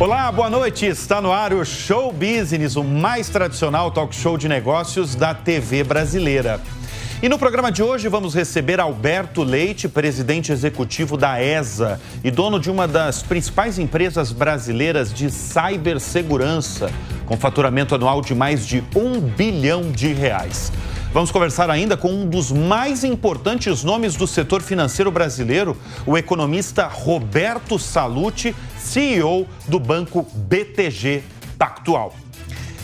Olá, boa noite. Está no ar o Show Business, o mais tradicional talk show de negócios da TV brasileira. E no programa de hoje vamos receber Alberto Leite, presidente executivo da ESA e dono de uma das principais empresas brasileiras de cibersegurança, com faturamento anual de mais de um bilhão de reais. Vamos conversar ainda com um dos mais importantes nomes do setor financeiro brasileiro, o economista Roberto Salute, CEO do banco BTG Pactual.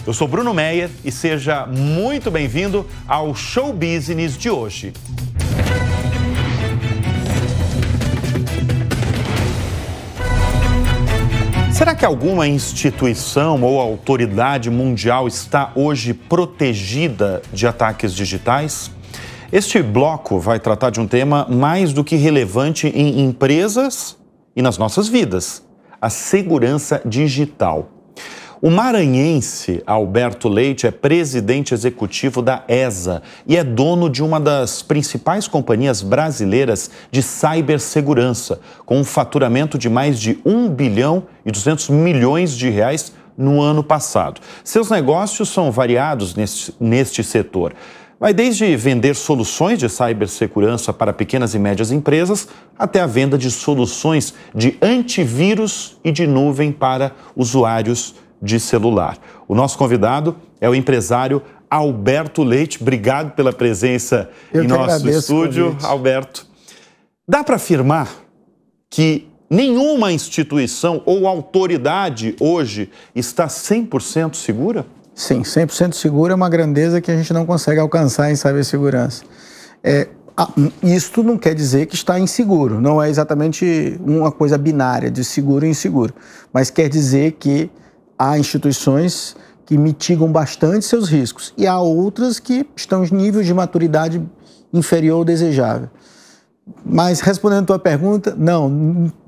Eu sou Bruno Meyer e seja muito bem-vindo ao Show Business de hoje. Será que alguma instituição ou autoridade mundial está hoje protegida de ataques digitais? Este bloco vai tratar de um tema mais do que relevante em empresas e nas nossas vidas: a segurança digital. O maranhense Alberto Leite é presidente executivo da ESA e é dono de uma das principais companhias brasileiras de cibersegurança, com um faturamento de mais de 1 bilhão e 200 milhões de reais no ano passado. Seus negócios são variados neste, neste setor. Vai desde vender soluções de cibersegurança para pequenas e médias empresas até a venda de soluções de antivírus e de nuvem para usuários de celular. O nosso convidado é o empresário Alberto Leite. Obrigado pela presença Eu em nosso estúdio, Alberto. Dá para afirmar que nenhuma instituição ou autoridade hoje está 100% segura? Sim, 100% segura é uma grandeza que a gente não consegue alcançar em cibersegurança. É, isto não quer dizer que está inseguro, não é exatamente uma coisa binária de seguro e inseguro, mas quer dizer que há instituições que mitigam bastante seus riscos e há outras que estão em níveis de maturidade inferior ao desejável. Mas respondendo a tua pergunta, não.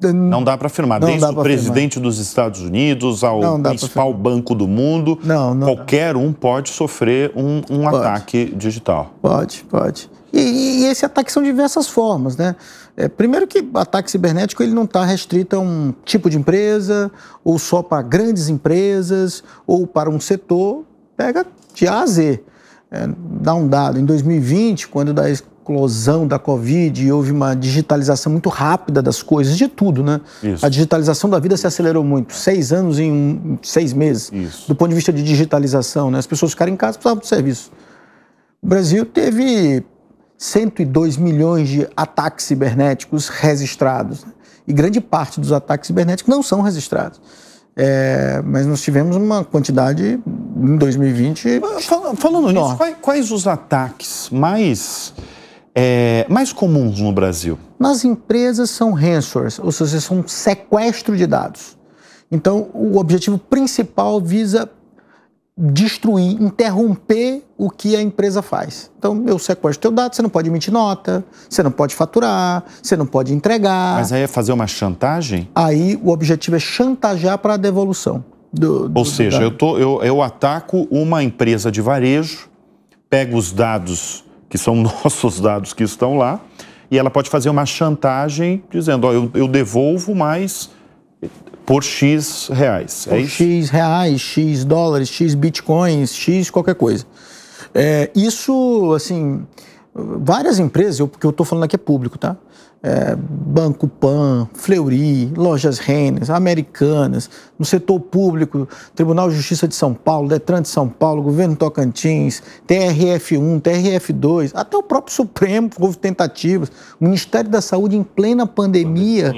Não dá para afirmar. Não Desde o presidente afirmar. dos Estados Unidos ao não principal banco do mundo, não, não qualquer dá. um pode sofrer um, um pode. ataque digital. Pode, pode. E, e esse ataque são diversas formas, né? É, primeiro que ataque cibernético ele não está restrito a um tipo de empresa, ou só para grandes empresas, ou para um setor, pega de A a Z. É, dá um dado, em 2020, quando da explosão da Covid houve uma digitalização muito rápida das coisas, de tudo, né? Isso. A digitalização da vida se acelerou muito, seis anos em um, seis meses, Isso. do ponto de vista de digitalização, né? As pessoas ficaram em casa, precisavam do serviço. O Brasil teve 102 milhões de ataques cibernéticos registrados. Né? E grande parte dos ataques cibernéticos não são registrados. É, mas nós tivemos uma quantidade em 2020. Falando, falando nisso, quais, quais, os ataques mais, é, mais comuns no Brasil? Nas empresas são ransomwares, ou seja, são sequestro de dados. Então, o objetivo principal visa destruir, interromper o que a empresa faz. Então, eu sequestro teu dado, você não pode emitir nota, você não pode faturar, você não pode entregar. Mas aí é fazer uma chantagem? Aí o objetivo é chantagear para a devolução. Do, do, Ou seja, eu, tô, eu, eu ataco uma empresa de varejo, pego os dados, que são nossos dados que estão lá, e ela pode fazer uma chantagem dizendo, ó, eu, eu devolvo, mas por X reais. É por X reais, X dólares, X bitcoins, X qualquer coisa. É, isso, assim, várias empresas, o que eu estou falando aqui é público, tá? É, Banco Pan, Fleury, Lojas Rennes, Americanas, no setor público, Tribunal de Justiça de São Paulo, Detran de São Paulo, Governo Tocantins, TRF1, TRF2, até o próprio Supremo, houve tentativas, o Ministério da Saúde em plena pandemia,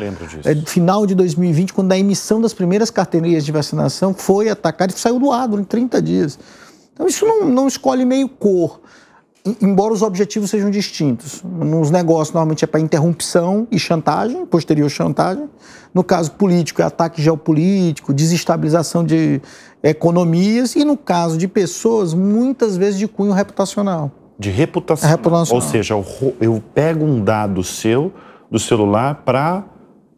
é, final de 2020, quando a emissão das primeiras carteirinhas de vacinação foi atacada e saiu do ar em 30 dias. Então isso não, não escolhe meio cor embora os objetivos sejam distintos. Nos negócios, normalmente é para interrupção e chantagem, posterior chantagem. No caso político, é ataque geopolítico, desestabilização de economias. E no caso de pessoas, muitas vezes de cunho reputacional. De reputação. É reputacional. Ou seja, eu pego um dado seu, do celular, para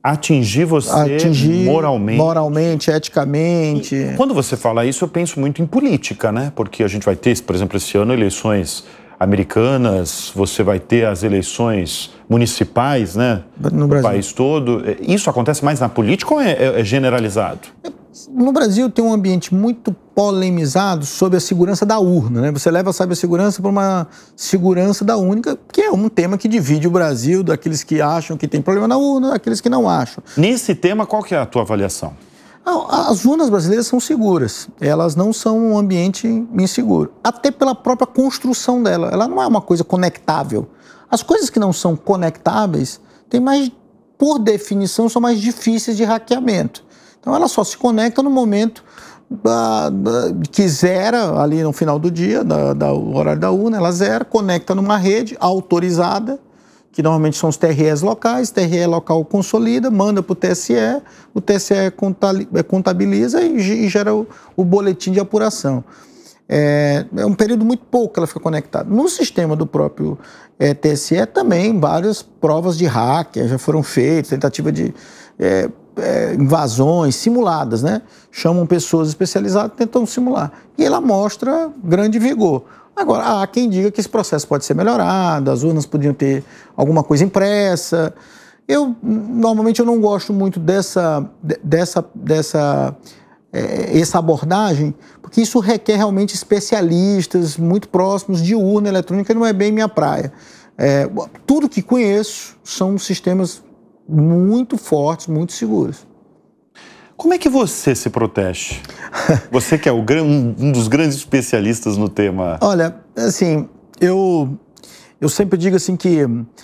atingir você atingir moralmente. Moralmente, eticamente. E quando você fala isso, eu penso muito em política, né? Porque a gente vai ter, por exemplo, esse ano, eleições americanas, você vai ter as eleições municipais, né? No Brasil. O país todo. É, isso acontece mais na política ou é, é, é generalizado? No Brasil tem um ambiente muito polemizado sobre a segurança da urna, né? Você leva a segurança para uma segurança da única, que é um tema que divide o Brasil daqueles que acham que tem problema na urna, daqueles que não acham. Nesse tema, qual que é a tua avaliação? As urnas brasileiras são seguras, elas não são um ambiente inseguro, até pela própria construção dela. Ela não é uma coisa conectável. As coisas que não são conectáveis têm mais, por definição, são mais difíceis de hackeamento. Então ela só se conecta no momento ah, que zera ali no final do dia, da, da, o horário da urna, ela zera, conecta numa rede autorizada que normalmente são os TREs locais, TRE é local consolida, manda para o TSE, o TSE eh, contabiliza e gera o, o boletim de apuração. É, é, um período muito pouco que ela fica conectada. No sistema do próprio é, eh, TSE também várias provas de hacker já foram feitas, tentativa de é, invasões simuladas, né? Chamam pessoas especializadas, tentam simular. E ela mostra grande vigor. Agora, há quem diga que esse processo pode ser melhorado, as urnas podiam ter alguma coisa impressa. Eu, normalmente, eu não gosto muito dessa, dessa, dessa é, essa abordagem, porque isso requer realmente especialistas muito próximos de urna eletrônica, não é bem minha praia. É, tudo que conheço são sistemas muito fortes, muito seguros. Como é que você se protege? Você que é gran, um dos grandes especialistas no tema. Olha, assim, eu eu sempre digo assim que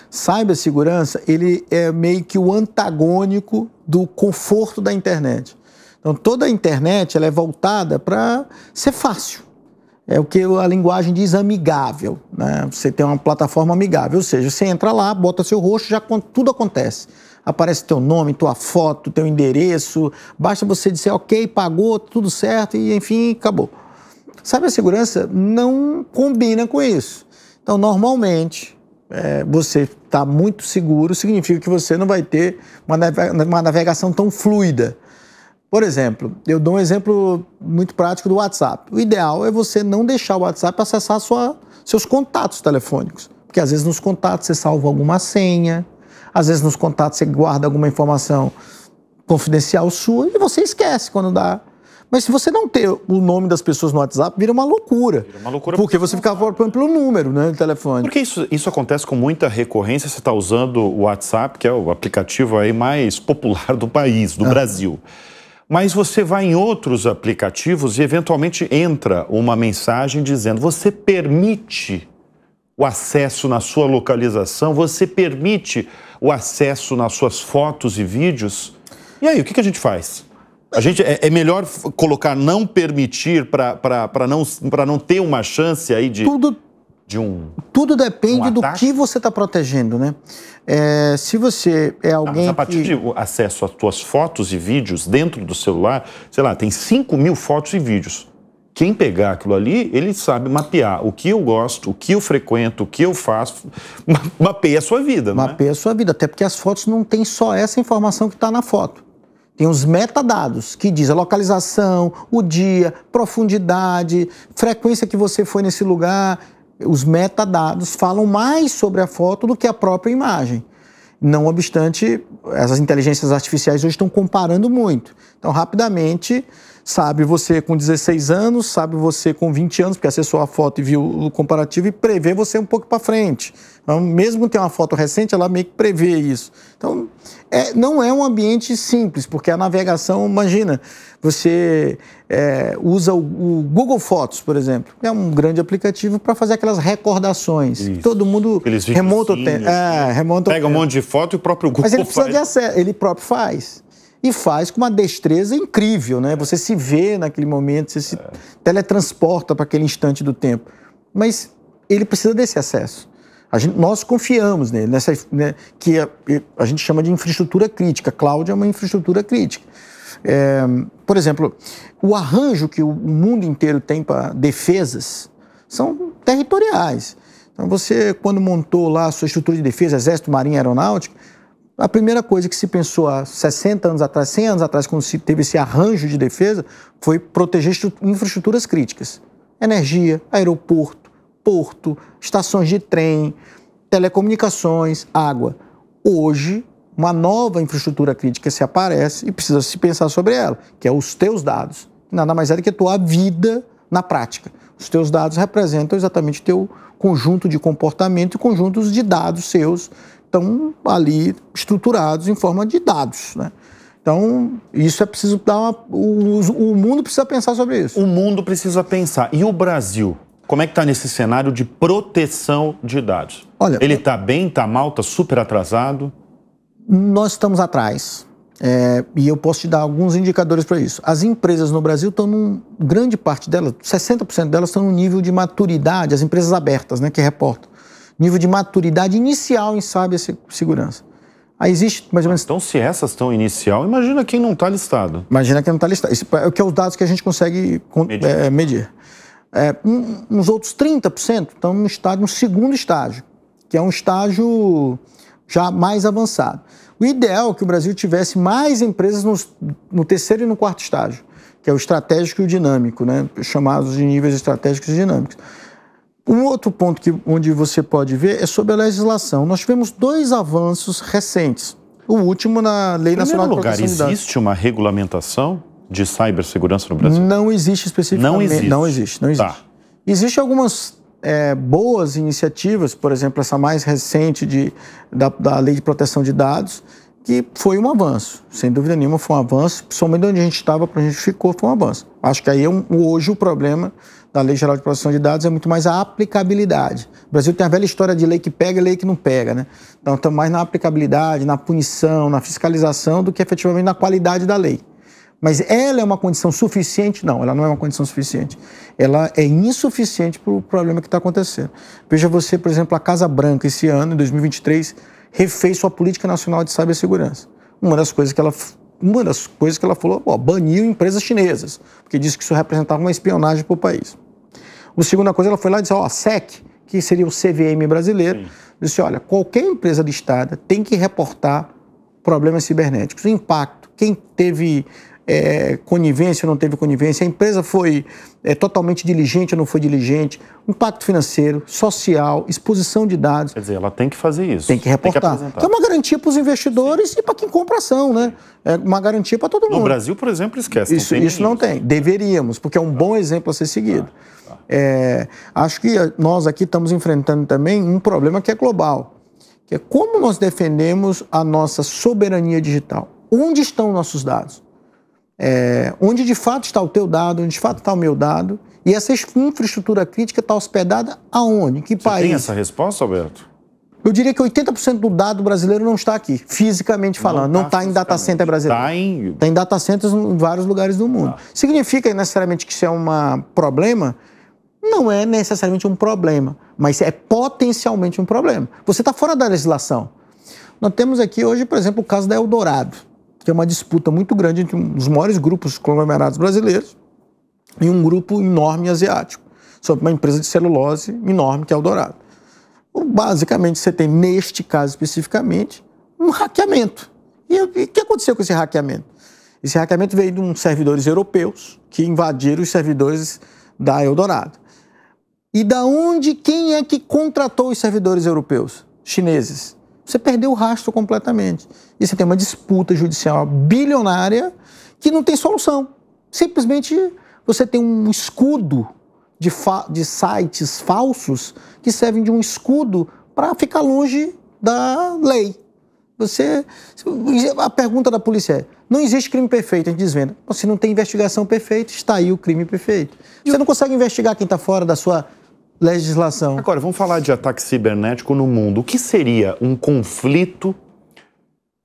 cibersegurança ele é meio que o antagônico do conforto da internet. Então toda a internet ela é voltada para ser fácil. É o que a linguagem diz amigável, né? Você tem uma plataforma amigável, ou seja, você entra lá, bota seu rosto, já tudo acontece aparece teu nome, tua foto, teu endereço. Basta você dizer ok, pagou, tudo certo e enfim, acabou. segurança não combina com isso. Então, normalmente, é, você está muito seguro, significa que você não vai ter uma, navega uma navegação tão fluida. Por exemplo, eu dou um exemplo muito prático do WhatsApp. O ideal é você não deixar o WhatsApp acessar sua, seus contatos telefônicos. Porque às vezes nos contatos você salva alguma senha, às vezes nos contatos você guarda alguma informação confidencial sua e você esquece quando dá. Mas se você não ter o nome das pessoas no WhatsApp, vira uma loucura. Vira uma loucura porque você fica procurando pelo número, né, do telefone. Porque isso, isso acontece com muita recorrência. Você está usando o WhatsApp, que é o aplicativo aí mais popular do país, do ah. Brasil. Mas você vai em outros aplicativos e eventualmente entra uma mensagem dizendo: você permite o acesso na sua localização? Você permite o acesso nas suas fotos e vídeos? E aí, o que, a gente faz? A gente é, é melhor colocar não permitir para não, não ter uma chance aí de. Tudo, de um. Tudo depende um do que você está protegendo, né? É, se você é alguém. Não, mas a partir que... de acesso às suas fotos e vídeos dentro do celular, sei lá, tem 5 mil fotos e vídeos quem pegar aquilo ali, ele sabe mapear o que eu gosto, o que eu frequento, o que eu faço. Mapeia a sua vida, né? Mapeia a sua vida, até porque as fotos não tem só essa informação que está na foto. Tem os metadados, que diz a localização, o dia, profundidade, frequência que você foi nesse lugar. Os metadados falam mais sobre a foto do que a própria imagem. Não obstante, essas inteligências artificiais hoje estão comparando muito. Então, rapidamente, Sabe você com 16 anos, sabe você com 20 anos, porque acessou a foto e viu o comparativo e prevê você um pouco para frente. Então, mesmo ter uma foto recente, ela meio que prevê isso. Então, é, não é um ambiente simples, porque a navegação, imagina, você é, usa o, o, Google Fotos, por exemplo, é um grande aplicativo para fazer aquelas recordações. Isso. Todo mundo remonta o tempo. É, remonta pega um monte de foto e o próprio Google Mas ele precisa de acesso, ele próprio faz e faz com uma destreza incrível, né? Você se vê naquele momento, você se é. teletransporta para aquele instante do tempo. Mas ele precisa desse acesso. Gente, nós confiamos nele, nessa, né, que a, a, gente chama de infraestrutura crítica. Cloud é uma infraestrutura crítica. É, por exemplo, o arranjo que o mundo inteiro tem para defesas são territoriais. Então, você, quando montou lá a sua estrutura de defesa, Exército, Marinha, Aeronáutica, a primeira coisa que se pensou há 60 anos atrás, 100 anos atrás, quando se teve esse arranjo de defesa, foi proteger infraestruturas críticas. Energia, aeroporto, porto, estações de trem, telecomunicações, água. Hoje, uma nova infraestrutura crítica se aparece e precisa se pensar sobre ela, que é os teus dados. Nada mais é do que a tua vida na prática. Os teus dados representam exatamente teu conjunto de comportamento e conjuntos de dados seus estão ali estruturados em forma de dados, né? Então, isso é preciso dar uma, o, o mundo precisa pensar sobre isso. O mundo precisa pensar. E o Brasil? Como é que está nesse cenário de proteção de dados? Olha, ele está é- bem, está mal, está super atrasado? Nós estamos atrás. É, e eu posso te dar alguns indicadores para isso. As empresas no Brasil estão num. Grande parte delas, 60% delas, estão num nível de maturidade, as empresas abertas, né, que reportam, nível de maturidade inicial em segurança. Aí existe mais ou menos. Então, se essas estão inicial, imagina quem não está listado. Imagina quem não está listado. Esse é o que é os dados que a gente consegue medir. É, medir. É, um, uns outros 30% estão no estágio, no segundo estágio, que é um estágio já mais avançado. O ideal é que o Brasil tivesse mais empresas no terceiro e no quarto estágio, que é o estratégico e o dinâmico, né? chamados de níveis estratégicos e dinâmicos. Um outro ponto que, onde você pode ver é sobre a legislação. Nós tivemos dois avanços recentes. O último na Lei Nacional lugar, de Proteção lugar, existe uma regulamentação de cibersegurança no Brasil? Não existe especificamente. Não existe? Não existe, não existe. Tá. Existem algumas é, boas iniciativas, por exemplo, essa mais recente de, da, da Lei de Proteção de Dados, que foi um avanço, sem dúvida nenhuma foi um avanço, principalmente onde a gente estava, para onde a gente ficou, foi um avanço. Acho que aí é um, hoje o problema da Lei Geral de Proteção de Dados é muito mais a aplicabilidade. O Brasil tem a velha história de lei que pega e lei que não pega, né? Então, estamos mais na aplicabilidade, na punição, na fiscalização do que efetivamente na qualidade da lei. Mas ela é uma condição suficiente? Não, ela não é uma condição suficiente. Ela é insuficiente para o problema que está acontecendo. Veja você, por exemplo, a Casa Branca, esse ano, em 2023, refez sua política nacional de cibersegurança. Uma das coisas que ela uma das coisas que ela falou, ó, baniu empresas chinesas, porque disse que isso representava uma espionagem para o país. A segunda coisa, ela foi lá e disse, ó, a SEC, que seria o CVM brasileiro, Sim. disse, olha, qualquer empresa listada tem que reportar problemas cibernéticos, impacto, quem teve é, conivência ou não teve conivência, a empresa foi é, totalmente diligente ou não foi diligente, impacto financeiro, social, exposição de dados. Quer dizer, ela tem que fazer isso. Tem que reportar. Tem que então é uma garantia para os investidores Sim. e para quem compra ação, né? É uma garantia para todo mundo. No Brasil, por exemplo, esquece. Isso não tem. Isso não tem. Deveríamos, porque é um tá. bom exemplo a ser seguido. Tá. Tá. É, acho que nós aqui estamos enfrentando também um problema que é global, que é como nós defendemos a nossa soberania digital. Onde estão nossos dados? é, onde de fato está o teu dado, onde de fato está o meu dado, e essa infraestrutura crítica está hospedada aonde? Em que Você país? Tem essa resposta, Alberto? Eu diria que 80% do dado brasileiro não está aqui, fisicamente falando. Tá não está tá em data center brasileiro. Está em... Tá em data centers em vários lugares do mundo. Tá. Significa necessariamente que isso é um problema? Não é necessariamente um problema, mas é potencialmente um problema. Você está fora da legislação. Nós temos aqui hoje, por exemplo, o caso da Eldorado tem uma disputa muito grande entre um dos maiores grupos conglomerados brasileiros e um grupo enorme asiático, sobre uma empresa de celulose enorme que é o Dourado. Então, basicamente, você tem, neste caso especificamente, um hackeamento. E o que aconteceu com esse hackeamento? Esse hackeamento veio de uns servidores europeus que invadiram os servidores da Eldorado. E da onde, quem é que contratou os servidores europeus? Chineses. Você perdeu o rastro completamente. E você tem uma disputa judicial bilionária que não tem solução. Simplesmente você tem um escudo de, de sites falsos que servem de um escudo para ficar longe da lei. Você. A pergunta da polícia é: não existe crime perfeito, a gente desvenda. Se não tem investigação perfeita, está aí o crime perfeito. Você não consegue investigar quem está fora da sua legislação. Agora, vamos falar de ataque cibernético no mundo. O que seria um conflito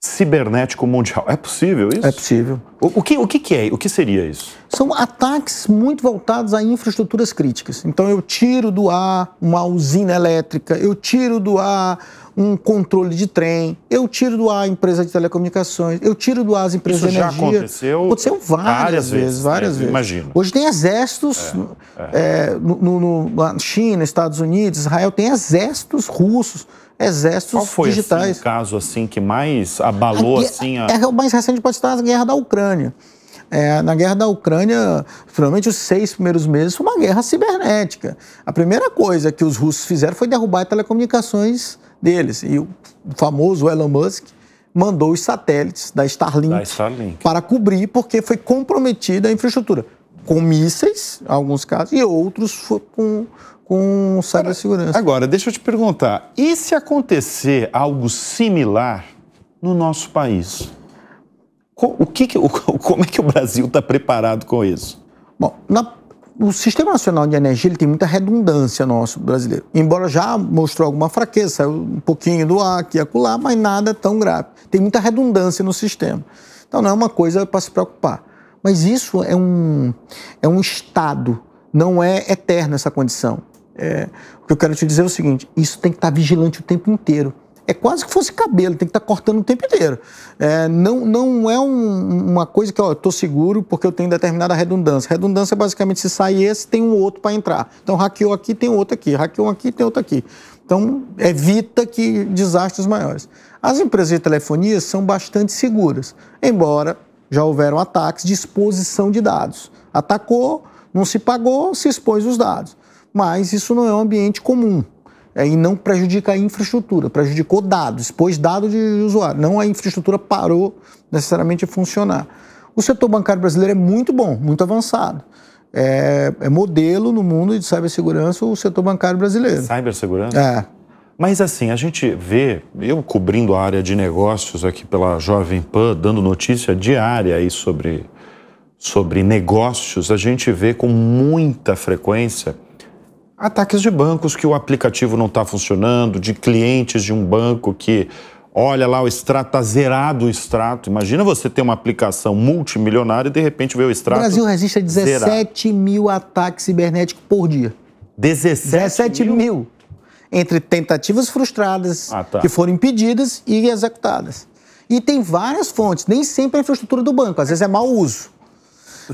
cibernético mundial? É possível isso? É possível. O, o que, o que, que é? O que seria isso? São ataques muito voltados a infraestruturas críticas. Então, eu tiro do ar uma usina elétrica, eu tiro do ar um controle de trem, eu tiro do ar a empresa de telecomunicações, eu tiro do ar as empresas Isso de energia. já aconteceu? Aconteceu várias, várias vezes, vezes, várias é, vezes. Imagino. Hoje tem exércitos é, é. é. No, no, no, China, Estados Unidos, Israel, tem exércitos russos, exércitos Qual foi, assim, digitais. Assim, o caso assim que mais abalou a, assim a... É, é o mais recente pode estar a guerra da Ucrânia. É, na guerra da Ucrânia, finalmente os seis primeiros meses foi uma guerra cibernética. A primeira coisa que os russos fizeram foi derrubar telecomunicações deles. E o famoso Elon Musk mandou os satélites da Starlink, da Starlink. para cobrir, porque foi comprometida a infraestrutura. Com mísseis, em alguns casos, e outros com, com cibersegurança. Agora, deixa eu te perguntar: e se acontecer algo similar no nosso país? O que, como é que o Brasil está preparado com isso? Bom, na o Sistema Nacional de Energia ele tem muita redundância nosso brasileiro. Embora já mostrou alguma fraqueza, saiu um pouquinho do ar aqui e acolá, mas nada tão grave. Tem muita redundância no sistema. Então não é uma coisa para se preocupar. Mas isso é um, é um estado, não é eterno essa condição. É, o que eu quero te dizer é o seguinte: isso tem que estar vigilante o tempo inteiro é quase que fosse cabelo, tem que estar tá cortando o tempo inteiro. É, não, não é um, uma coisa que, ó, eu estou seguro porque eu tenho determinada redundância. Redundância é basicamente se sai esse, tem um outro para entrar. Então, hackeou aqui, tem outro aqui, hackeou aqui, tem outro aqui. Então, evita que desastres maiores. As empresas de telefonia são bastante seguras, embora já houveram ataques de exposição de dados. Atacou, não se pagou, se expôs os dados. Mas isso não é um ambiente comum é, e não prejudica a infraestrutura, prejudicou dados, expôs dados de usuário, não a infraestrutura parou necessariamente a funcionar. O setor bancário brasileiro é muito bom, muito avançado. É, é modelo no mundo de cibersegurança o setor bancário brasileiro. Cibersegurança? É. Mas assim, a gente vê, eu cobrindo a área de negócios aqui pela Jovem Pan, dando notícia diária aí sobre, sobre negócios, a gente vê com muita frequência ataques de bancos que o aplicativo não está funcionando, de clientes de um banco que olha lá o extrato, está zerado o extrato. Imagina você ter uma aplicação multimilionária e de repente vê o extrato. O Brasil resiste a 17 mil ataques cibernéticos por dia. 17, 17 mil? mil? Entre tentativas frustradas, ah, tá. que foram impedidas e executadas. E tem várias fontes, nem sempre a infraestrutura do banco, às vezes é mau uso.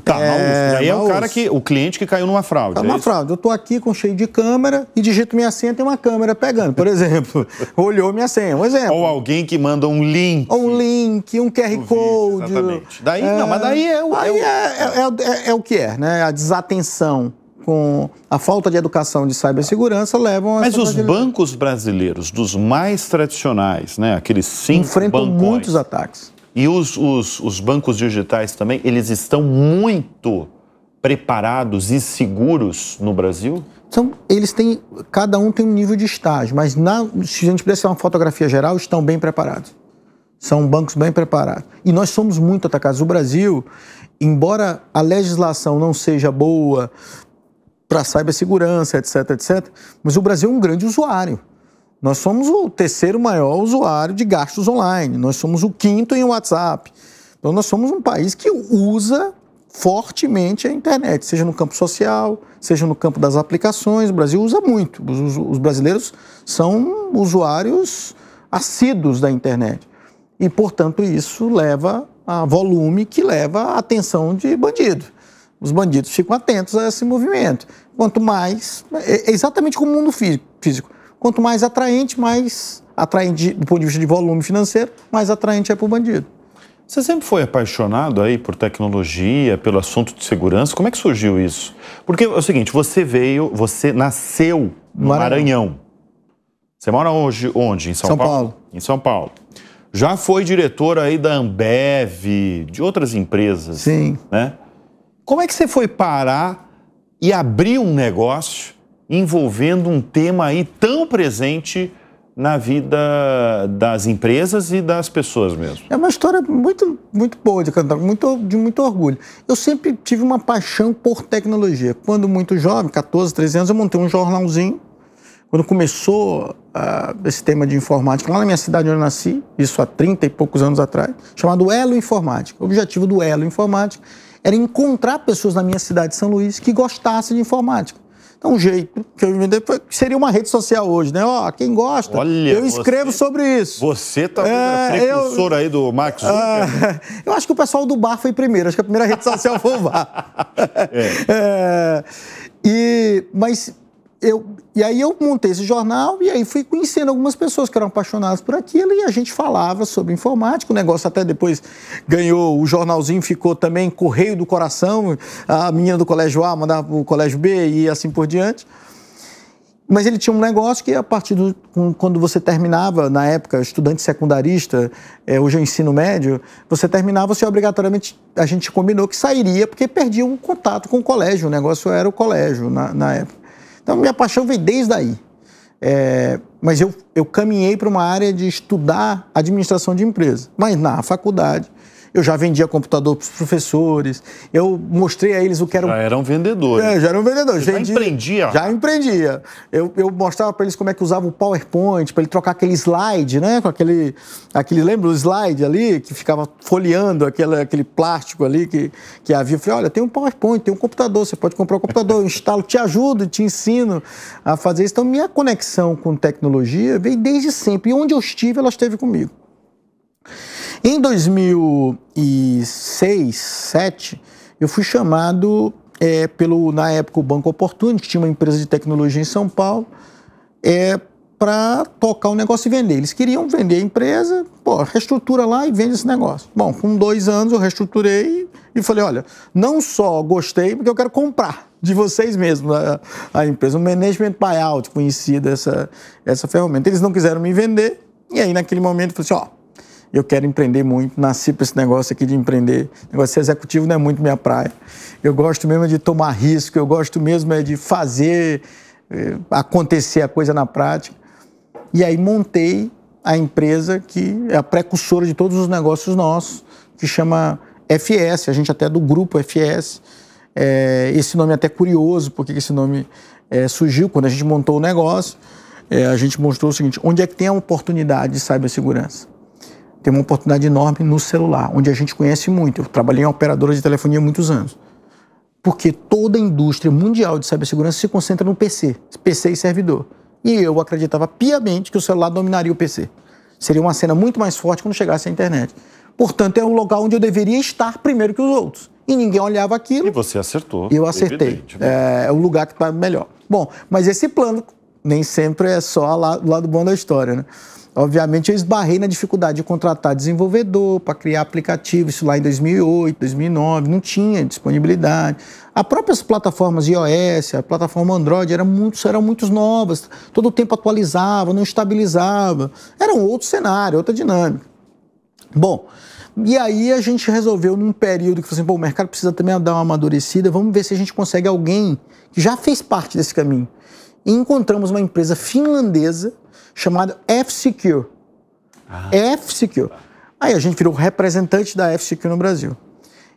Tá, é, Aí é o cara que. O cliente que caiu numa fraude. Tá é fraude. Eu tô aqui com cheio de câmera e digito minha senha, tem uma câmera pegando, por exemplo. olhou minha senha, um exemplo. Ou alguém que manda um link. Ou um link, um QR vídeo, Code. exatamente. Daí, é, não, mas daí é o. Aí é é, é, é, é o que é, né? A desatenção com a falta de educação de cibersegurança levam a Mas os bancos brasileiros, dos mais tradicionais, né, aqueles cinco enfrentam bancões, muitos ataques. E os, os, os bancos digitais também, eles estão muito preparados e seguros no Brasil? Então, eles têm, cada um tem um nível de estágio, mas na, se a gente pudesse uma fotografia geral, estão bem preparados. São bancos bem preparados. E nós somos muito atacados. O Brasil, embora a legislação não seja boa para cibersegurança, etc, etc, mas o Brasil é um grande usuário. Nós somos o terceiro maior usuário de gastos online, nós somos o quinto em WhatsApp. Então, nós somos um país que usa fortemente a internet, seja no campo social, seja no campo das aplicações. O Brasil usa muito. Os, os brasileiros são usuários assíduos da internet. E, portanto, isso leva a volume que leva à atenção de bandido. Os bandidos ficam atentos a esse movimento. Quanto mais. É, é exatamente como o mundo físico. Quanto mais atraente, mais atraente do ponto de vista de volume financeiro, mais atraente é para o bandido. Você sempre foi apaixonado aí por tecnologia, pelo assunto de segurança. Como é que surgiu isso? Porque é o seguinte, você veio, você nasceu no Maranhão. Maranhão. Você mora hoje onde? Em São, São Paulo? Paulo? Em São Paulo. Já foi diretor aí da Ambev, de outras empresas. Sim. Né? Como é que você foi parar e abrir um negócio envolvendo um tema aí tão presente na vida das empresas e das pessoas mesmo. É uma história muito, muito boa de cantar, muito, de muito orgulho. Eu sempre tive uma paixão por tecnologia. Quando muito jovem, 14, 13 anos, eu montei um jornalzinho. Quando começou uh, esse tema de informática, lá na minha cidade onde eu nasci, isso há 30 e poucos anos atrás, chamado Elo Informática. O objetivo do Elo Informática era encontrar pessoas na minha cidade de São Luís que gostassem de informática. Então, um jeito que eu inventei foi, seria uma rede social hoje, né? Ó, quem gosta, Olha, eu escrevo você, sobre isso. Você tá é, precursor eu, aí do Max ah, Zucker. Uh, eu acho que o pessoal do bar foi primeiro. Acho que a primeira rede social foi o bar. é. é e, mas eu, e aí eu montei esse jornal e aí fui conhecendo algumas pessoas que eram apaixonadas por aquilo e a gente falava sobre informática. O negócio até depois ganhou, o jornalzinho ficou também Correio do Coração, a menina do Colégio A mandava para o Colégio B e assim por diante. Mas ele tinha um negócio que a partir do. Quando você terminava, na época, estudante secundarista, é, hoje é ensino médio, você terminava, você obrigatoriamente. A gente combinou que sairia, porque perdia um contato com o colégio, o negócio era o colégio na, na época. Então, minha paixão veio desde aí. É, mas eu, eu caminhei para uma área de estudar administração de empresa. Mas na faculdade, eu já vendia computador para os professores, eu mostrei a eles o que era. Um... Já eram vendedores. É, já eram vendedores. já empreendia. Já empreendia. Eu, eu mostrava para eles como é que usava o PowerPoint, para ele trocar aquele slide, né? Com aquele. aquele lembra o slide ali, que ficava folheando aquele, aquele plástico ali que, que havia. Eu falei: olha, tem um PowerPoint, tem um computador, você pode comprar um computador, eu instalo, te ajudo, te ensino a fazer isso. Então, minha conexão com tecnologia veio desde sempre. E onde eu estive, ela esteve comigo. Em 2006, 2007, eu fui chamado é, pelo, na época, o Banco Opportunity, que tinha uma empresa de tecnologia em São Paulo, é, para tocar o negócio e vender. Eles queriam vender a empresa, pô, reestrutura lá e vende esse negócio. Bom, com dois anos eu reestruturei e falei, olha, não só gostei, porque eu quero comprar de vocês mesmos a, a empresa. O Management Buyout, conhecia essa, essa ferramenta. Eles não quiseram me vender e aí naquele momento eu falei assim, ó, eu quero empreender muito, nasci para esse negócio aqui de empreender. O negócio de ser executivo não é muito minha praia. Eu gosto mesmo de tomar risco, eu gosto mesmo é de fazer é, acontecer a coisa na prática. E aí montei a empresa que é a precursora de todos os negócios nossos, que chama FS, a gente até é do grupo FS. É, esse nome é até curioso, porque esse nome é, surgiu quando a gente montou o negócio. É, a gente mostrou o seguinte: onde é que tem a oportunidade de cibersegurança? tem uma oportunidade enorme no celular, onde a gente conhece muito. Eu trabalhei em operadora de telefonia há muitos anos. Porque toda a indústria mundial de cibersegurança se concentra no PC, PC e servidor. E eu acreditava piamente que o celular dominaria o PC. Seria uma cena muito mais forte quando chegasse à internet. Portanto, é um local onde eu deveria estar primeiro que os outros. E ninguém olhava aquilo. E você acertou. Eu acertei. Né? É, é o lugar que está melhor. Bom, mas esse plano nem sempre é só o lado bom da história, né? Obviamente, eu esbarrei na dificuldade de contratar desenvolvedor para criar aplicativo, isso lá em 2008, 2009, não tinha disponibilidade. As próprias plataformas iOS, a plataforma Android eram muito, eram muito novas, todo o tempo atualizava, não estabilizava. Era um outro cenário, outra dinâmica. Bom, e aí a gente resolveu num período que assim, o mercado precisa também dar uma amadurecida, vamos ver se a gente consegue alguém que já fez parte desse caminho. E encontramos uma empresa finlandesa chamado F-Secure. Ah. F-Secure. Aí a gente virou representante da F-Secure no Brasil.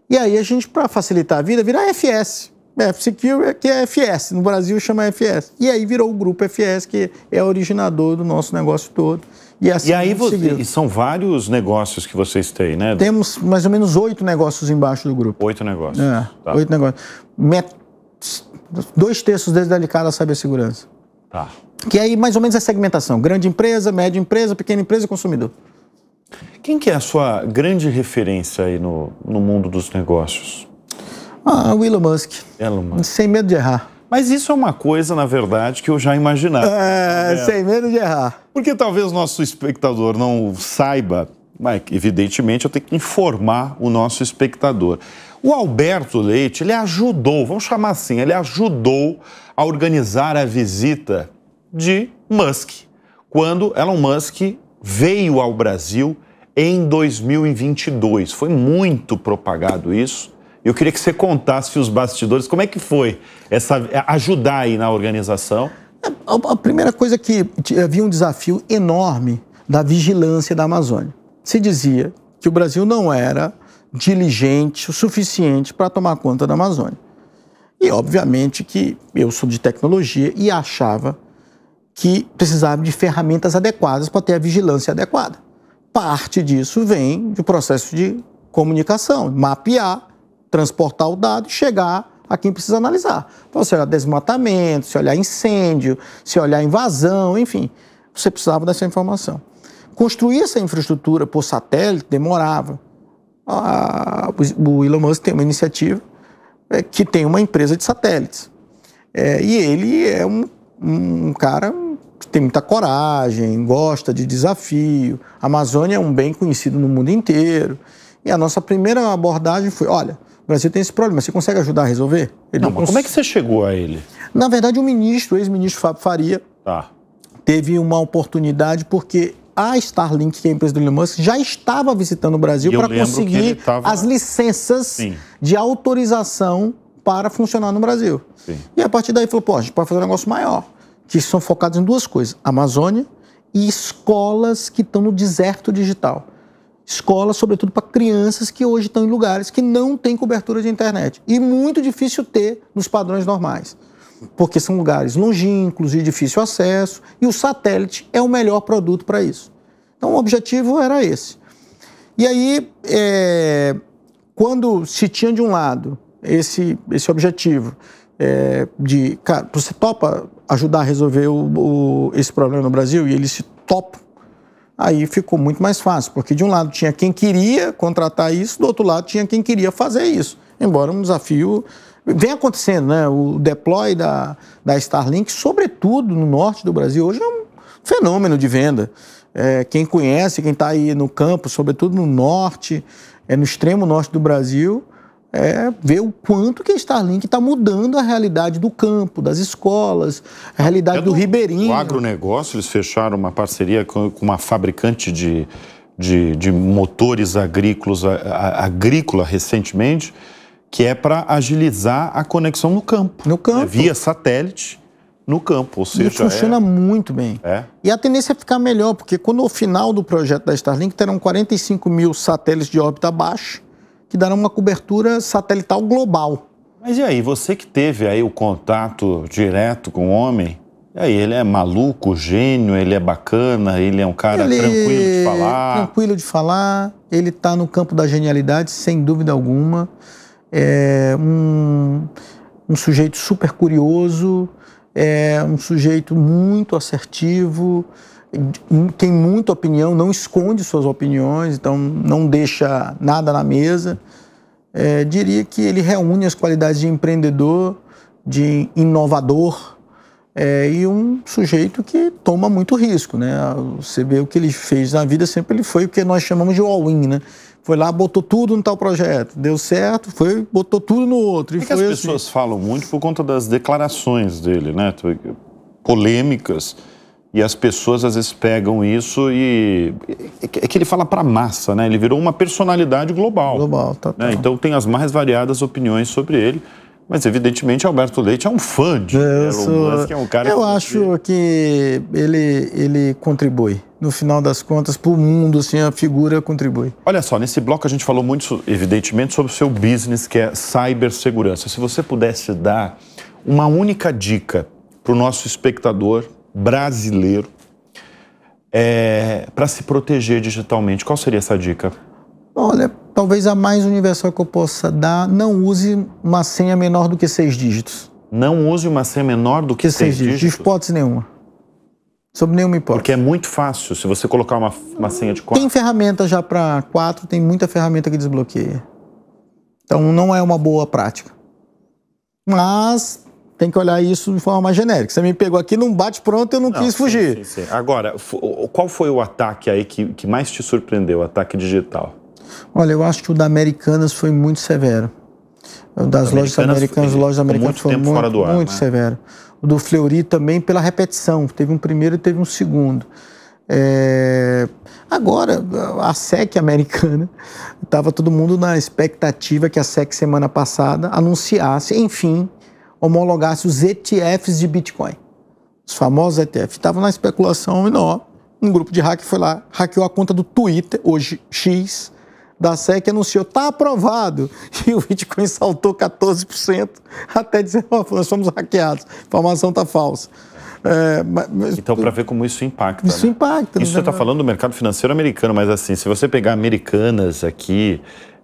E aí a gente, para facilitar a vida, vira FS. F-Secure, é que é FS. No Brasil chama FS. E aí virou o grupo FS, que é originador do nosso negócio todo. E, é assim e aí você, e são vários negócios que vocês têm, né? Temos mais ou menos oito negócios embaixo do grupo. Oito negócios. É, tá. oito negócios. Met... Dois terços deles dedicados à cibersegurança. Tá. Que aí mais ou menos é segmentação: grande empresa, média empresa, pequena empresa e consumidor. Quem que é a sua grande referência aí no, no mundo dos negócios? Ah, o Elon Musk. Elon Musk. Sem medo de errar. Mas isso é uma coisa, na verdade, que eu já imaginava. É, né? sem medo de errar. Porque talvez nosso espectador não saiba, mas evidentemente eu tenho que informar o nosso espectador. O Alberto Leite, ele ajudou, vamos chamar assim, ele ajudou a organizar a visita de Musk, quando Elon Musk veio ao Brasil em 2022. Foi muito propagado isso. Eu queria que você contasse os bastidores, como é que foi essa ajudar aí na organização? É, a primeira coisa é que havia um desafio enorme da vigilância da Amazônia. Se dizia que o Brasil não era diligente o suficiente para tomar conta da Amazônia. E obviamente que eu sou de tecnologia e achava que precisava de ferramentas adequadas para ter a vigilância adequada. Parte disso vem do processo de comunicação, mapear, transportar o dado e chegar a quem precisa analisar. Então, se olhar desmatamento, se olhar incêndio, se olhar invasão, enfim, você precisava dessa informação. Construir essa infraestrutura por satélite demorava a, o Elon Musk tem uma iniciativa é, que tem uma empresa de satélites. É, e ele é um, um cara que tem muita coragem, gosta de desafio. A Amazônia é um bem conhecido no mundo inteiro. E a nossa primeira abordagem foi: olha, o Brasil tem esse problema, você consegue ajudar a resolver? Ele não, não cons... como é que você chegou a ele? Na verdade, o ministro, o ex-ministro Fábio Faria, tá. teve uma oportunidade porque a Starlink, que é a empresa do Elon Musk, já estava visitando o Brasil para conseguir tava... as licenças Sim. de autorização para funcionar no Brasil. Sim. E a partir daí falou, pô, a gente pode fazer um negócio maior, que são focados em duas coisas, Amazônia e escolas que estão no deserto digital. Escolas, sobretudo para crianças que hoje estão em lugares que não têm cobertura de internet. E muito difícil ter nos padrões normais porque são lugares longínquos, de difícil acesso, e o satélite é o melhor produto para isso. Então, o objetivo era esse. E aí, é, quando se tinha de um lado esse, esse objetivo é, de, cara, você topa ajudar a resolver o, o, esse problema no Brasil? E ele se topa. Aí ficou muito mais fácil, porque de um lado tinha quem queria contratar isso, do outro lado tinha quem queria fazer isso. Embora um desafio vem acontecendo, né? O deploy da, da Starlink, sobretudo no norte do Brasil, hoje é um fenômeno de venda. É, quem conhece, quem está aí no campo, sobretudo no norte, é no extremo norte do Brasil, é ver o quanto que a Starlink está mudando a realidade do campo, das escolas, a realidade é do, do ribeirinho. O agronegócio, eles fecharam uma parceria com, uma fabricante de, de, de motores agrícolas, a, a, agrícola recentemente, que é para agilizar a conexão no campo. No campo. Né? Via satélite no campo, ou seja... E funciona é... muito bem. É. E a tendência é ficar melhor, porque quando o final do projeto da Starlink terão 45 mil satélites de órbita baixa, que darão uma cobertura satelital global. Mas e aí, você que teve aí o contato direto com o homem, e aí, ele é maluco, gênio, ele é bacana, ele é um cara ele... tranquilo de é falar. Tranquilo de falar, ele está no campo da genialidade, sem dúvida alguma é, um, um sujeito super curioso, é um sujeito muito assertivo, tem muita opinião, não esconde suas opiniões, então não deixa nada na mesa. É, diria que ele reúne as qualidades de empreendedor, de inovador é, e um sujeito que toma muito risco. Né? Você vê o que ele fez na vida, sempre ele foi o que nós chamamos de all-in, né? Foi lá, botou tudo no tal projeto, deu certo, foi, botou tudo no outro. E é que as assim. pessoas falam muito por conta das declarações dele, né? Polêmicas. E as pessoas às vezes pegam isso e. É que ele fala para massa, né? Ele virou uma personalidade global. Global, tá. Né? Então tem as mais variadas opiniões sobre ele. Mas, evidentemente, Alberto Leite é um fã de é, eu Elon sou... Musk, é um cara... Eu que acho que ele, ele contribui. No final das contas, para o mundo, assim, a figura contribui. Olha só, nesse bloco a gente falou muito, evidentemente, sobre o seu business, que é cibersegurança. Se você pudesse dar uma única dica para o nosso espectador brasileiro é, para se proteger digitalmente, qual seria essa dica? Olha, talvez a mais universal que eu possa dar, não use uma senha menor do que seis dígitos. Não use uma senha menor do que, que seis, seis dígitos? De hipótese nenhuma. Sob nenhuma hipótese. Porque é muito fácil, se você colocar uma, uma senha de quatro. Tem ferramenta já para quatro, tem muita ferramenta que desbloqueia. Então não é uma boa prática. Mas tem que olhar isso de forma mais genérica. Você me pegou aqui num bate-pronto, eu não, não quis fugir. sim, sim. Agora, qual foi o ataque aí que, que mais te surpreendeu, o ataque digital? Olha, eu acho que o da Americanas foi muito severo. O das lojas americanas, lojas americanas foi muito, ar, muito né? severo. O do Fleury também pela repetição. Teve um primeiro e teve um segundo. É... Agora, a SEC americana, estava todo mundo na expectativa que a SEC semana passada anunciasse, enfim, homologasse os ETFs de Bitcoin. Os famosos ETFs. Estavam na especulação enorme. Um grupo de hack foi lá, hackeou a conta do Twitter, hoje X, da SEC anunciou, está aprovado, e o Bitcoin saltou 14% até dizer, oh, nós fomos hackeados, a informação está falsa. É, mas... Então, para ver como isso impacta. Isso né? impacta. Né? Isso você está falando do mercado financeiro americano, mas assim, se você pegar americanas aqui,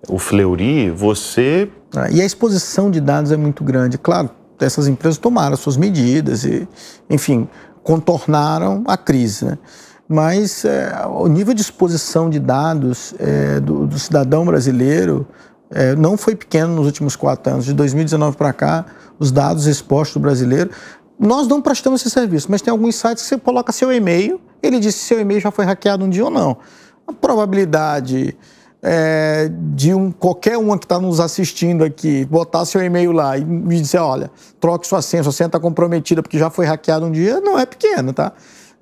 o Fleury, você... Ah, e a exposição de dados é muito grande. Claro, essas empresas tomaram suas medidas e, enfim, contornaram a crise, né? mas é, o nível de exposição de dados é, do, do, cidadão brasileiro é, não foi pequeno nos últimos quatro anos. De 2019 para cá, os dados expostos do brasileiro. Nós não prestamos esse serviço, mas tem alguns sites que você coloca seu e-mail, ele diz se seu e-mail já foi hackeado um dia ou não. A probabilidade é, de um, qualquer um que está nos assistindo aqui botar seu e-mail lá e me dizer, olha, troque sua senha, sua senha está comprometida porque já foi hackeado um dia, não é pequena, tá?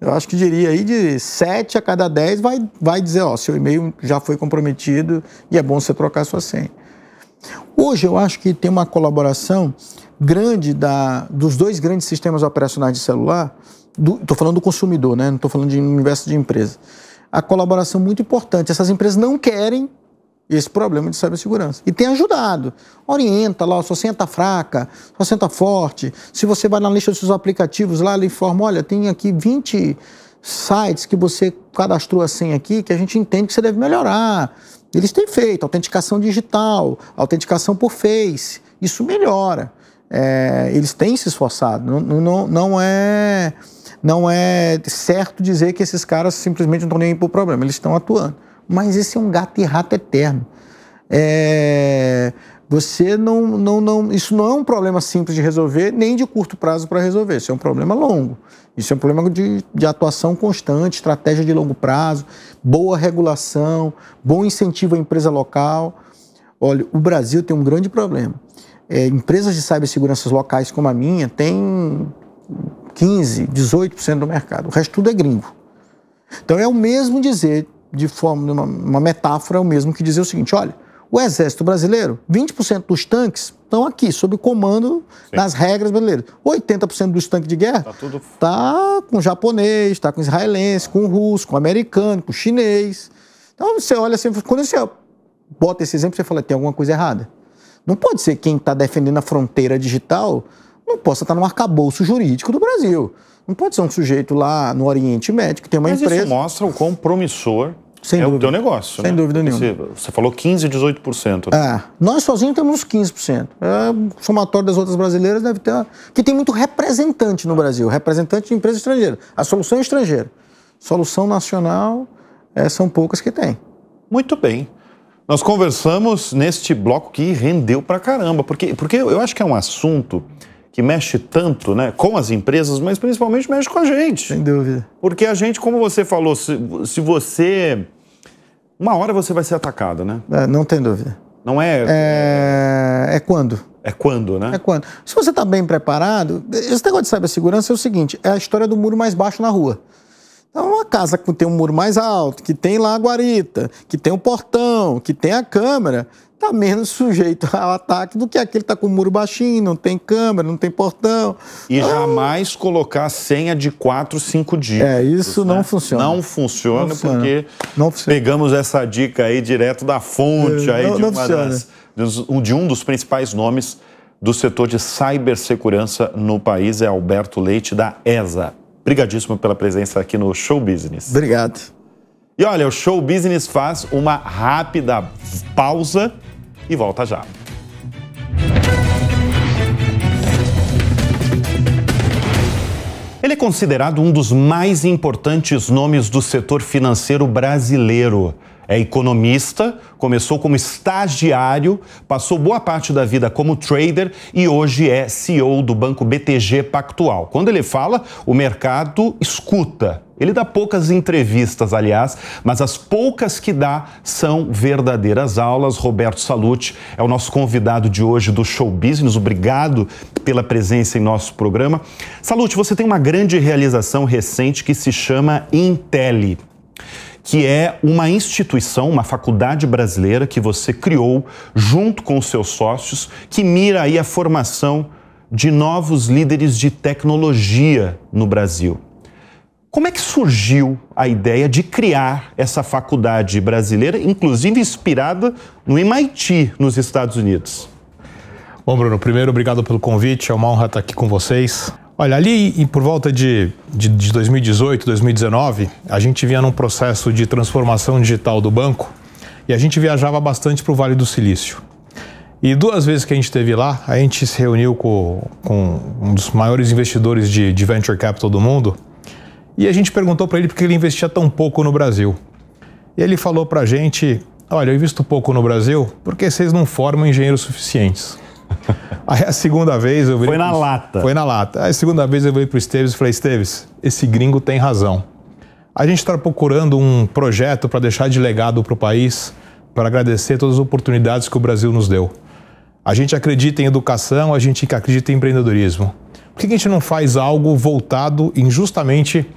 eu acho que diria aí de 7 a cada 10 vai, vai dizer, ó, seu e-mail já foi comprometido e é bom você trocar sua senha. Hoje eu acho que tem uma colaboração grande da, dos dois grandes sistemas operacionais de celular, estou falando do consumidor, né? não estou falando de universo de empresa. A colaboração muito importante. Essas empresas não querem esse problema de cibersegurança. E tem ajudado. Orienta lá, só senta tá fraca, só senta tá forte. Se você vai na lista dos seus aplicativos lá, ele informa, olha, tem aqui 20 sites que você cadastrou a senha aqui que a gente entende que você deve melhorar. Eles têm feito autenticação digital, autenticação por face. Isso melhora. É, eles têm se esforçado. Não, não, não, é, não é certo dizer que esses caras simplesmente não estão nem aí para o problema. Eles estão atuando. Mas esse é um gato e rato eterno. É, você não, não, não, isso não é um problema simples de resolver, nem de curto prazo para resolver. Isso é um problema longo. Isso é um problema de, de atuação constante, estratégia de longo prazo, boa regulação, bom incentivo à empresa local. Olha, o Brasil tem um grande problema. É, empresas de cibersegurança locais como a minha têm 15, 18% do mercado. O resto tudo é gringo. Então é o mesmo dizer de forma, uma, uma metáfora, é o mesmo que dizer o seguinte: olha, o Exército Brasileiro, 20% dos tanques estão aqui, sob o comando Sim. das regras brasileiras. 80% dos tanques de guerra está tudo... tá com japonês, está com israelense, com russo, com americano, com chinês. Então você olha assim, quando você bota esse exemplo, você fala: tem alguma coisa errada. Não pode ser quem está defendendo a fronteira digital não possa estar tá no arcabouço jurídico do Brasil. Não pode ser um sujeito lá no Oriente Médio que tem uma Mas empresa. Isso mostra o compromissor sem é dúvida. o teu negócio. Sem né? dúvida nenhuma. Você, falou 15%, 18%. Né? É. Nós sozinhos temos 15%. É, somatório das outras brasileiras deve ter. Que tem muito representante no Brasil representante de empresa estrangeira. A solução é estrangeira. Solução nacional é, são poucas que tem. Muito bem. Nós conversamos neste bloco que rendeu pra caramba, porque, porque eu acho que é um assunto que mexe tanto né, com as empresas, mas principalmente mexe com a gente. Sem dúvida. Porque a gente, como você falou, se, se você uma hora você vai ser atacado, né? É, não tem dúvida. Não é... é... É, quando. É quando, né? É quando. Se você está bem preparado, esse negócio de cibersegurança é o seguinte: é a história do muro mais baixo na rua. Então, uma casa que tem um muro mais alto, que tem lá a guarita, que tem o um portão, que tem a câmera, está menos sujeito ao ataque do que aquele que está com o muro baixinho, não tem câmera, não tem portão. E ah. jamais colocar senha de quatro, cinco dias. É, isso né? não funciona. Não funciona, não funciona. porque não funciona. pegamos essa dica aí direto da fonte é, aí não, de, não das, de um dos principais nomes do setor de cibersegurança no país, é Alberto Leite, da ESA, Obrigadíssimo pela presença aqui no Show Business. Obrigado. E olha, o Show Business faz uma rápida pausa e volta já. Ele é considerado um dos mais importantes nomes do setor financeiro brasileiro. É economista, começou como estagiário, passou boa parte da vida como trader e hoje é CEO do banco BTG Pactual. Quando ele fala, o mercado escuta. Ele dá poucas entrevistas, aliás, mas as poucas que dá são verdadeiras aulas. Roberto Salute é o nosso convidado de hoje do Show Business. Obrigado pela presença em nosso programa. Salute, você tem uma grande realização recente que se chama Intelli que é uma instituição, uma faculdade brasileira que você criou junto com os seus sócios, que mira aí a formação de novos líderes de tecnologia no Brasil. Como é que surgiu a ideia de criar essa faculdade brasileira, inclusive inspirada no MIT, nos Estados Unidos? Bom, Bruno, primeiro, obrigado pelo convite. É uma honra estar aqui com vocês. Olha, ali por volta de, de, de 2018, 2019, a gente vinha num processo de transformação digital do banco e a gente viajava bastante para o Vale do Silício. E duas vezes que a gente esteve lá, a gente se reuniu com, com um dos maiores investidores de, de, venture capital do mundo e a gente perguntou para ele por que ele investia tão pouco no Brasil. E ele falou para a gente: Olha, eu invisto pouco no Brasil porque vocês não formam engenheiros suficientes. Aí a segunda vez eu virei. Foi na pro... lata. Foi na lata. Aí a segunda vez eu virei pro Esteves e falei: Esteves, esse gringo tem razão. A gente está procurando um projeto para deixar de legado para o país, para agradecer todas as oportunidades que o Brasil nos deu. A gente acredita em educação, a gente acredita em empreendedorismo. Por que a gente não faz algo voltado em justamente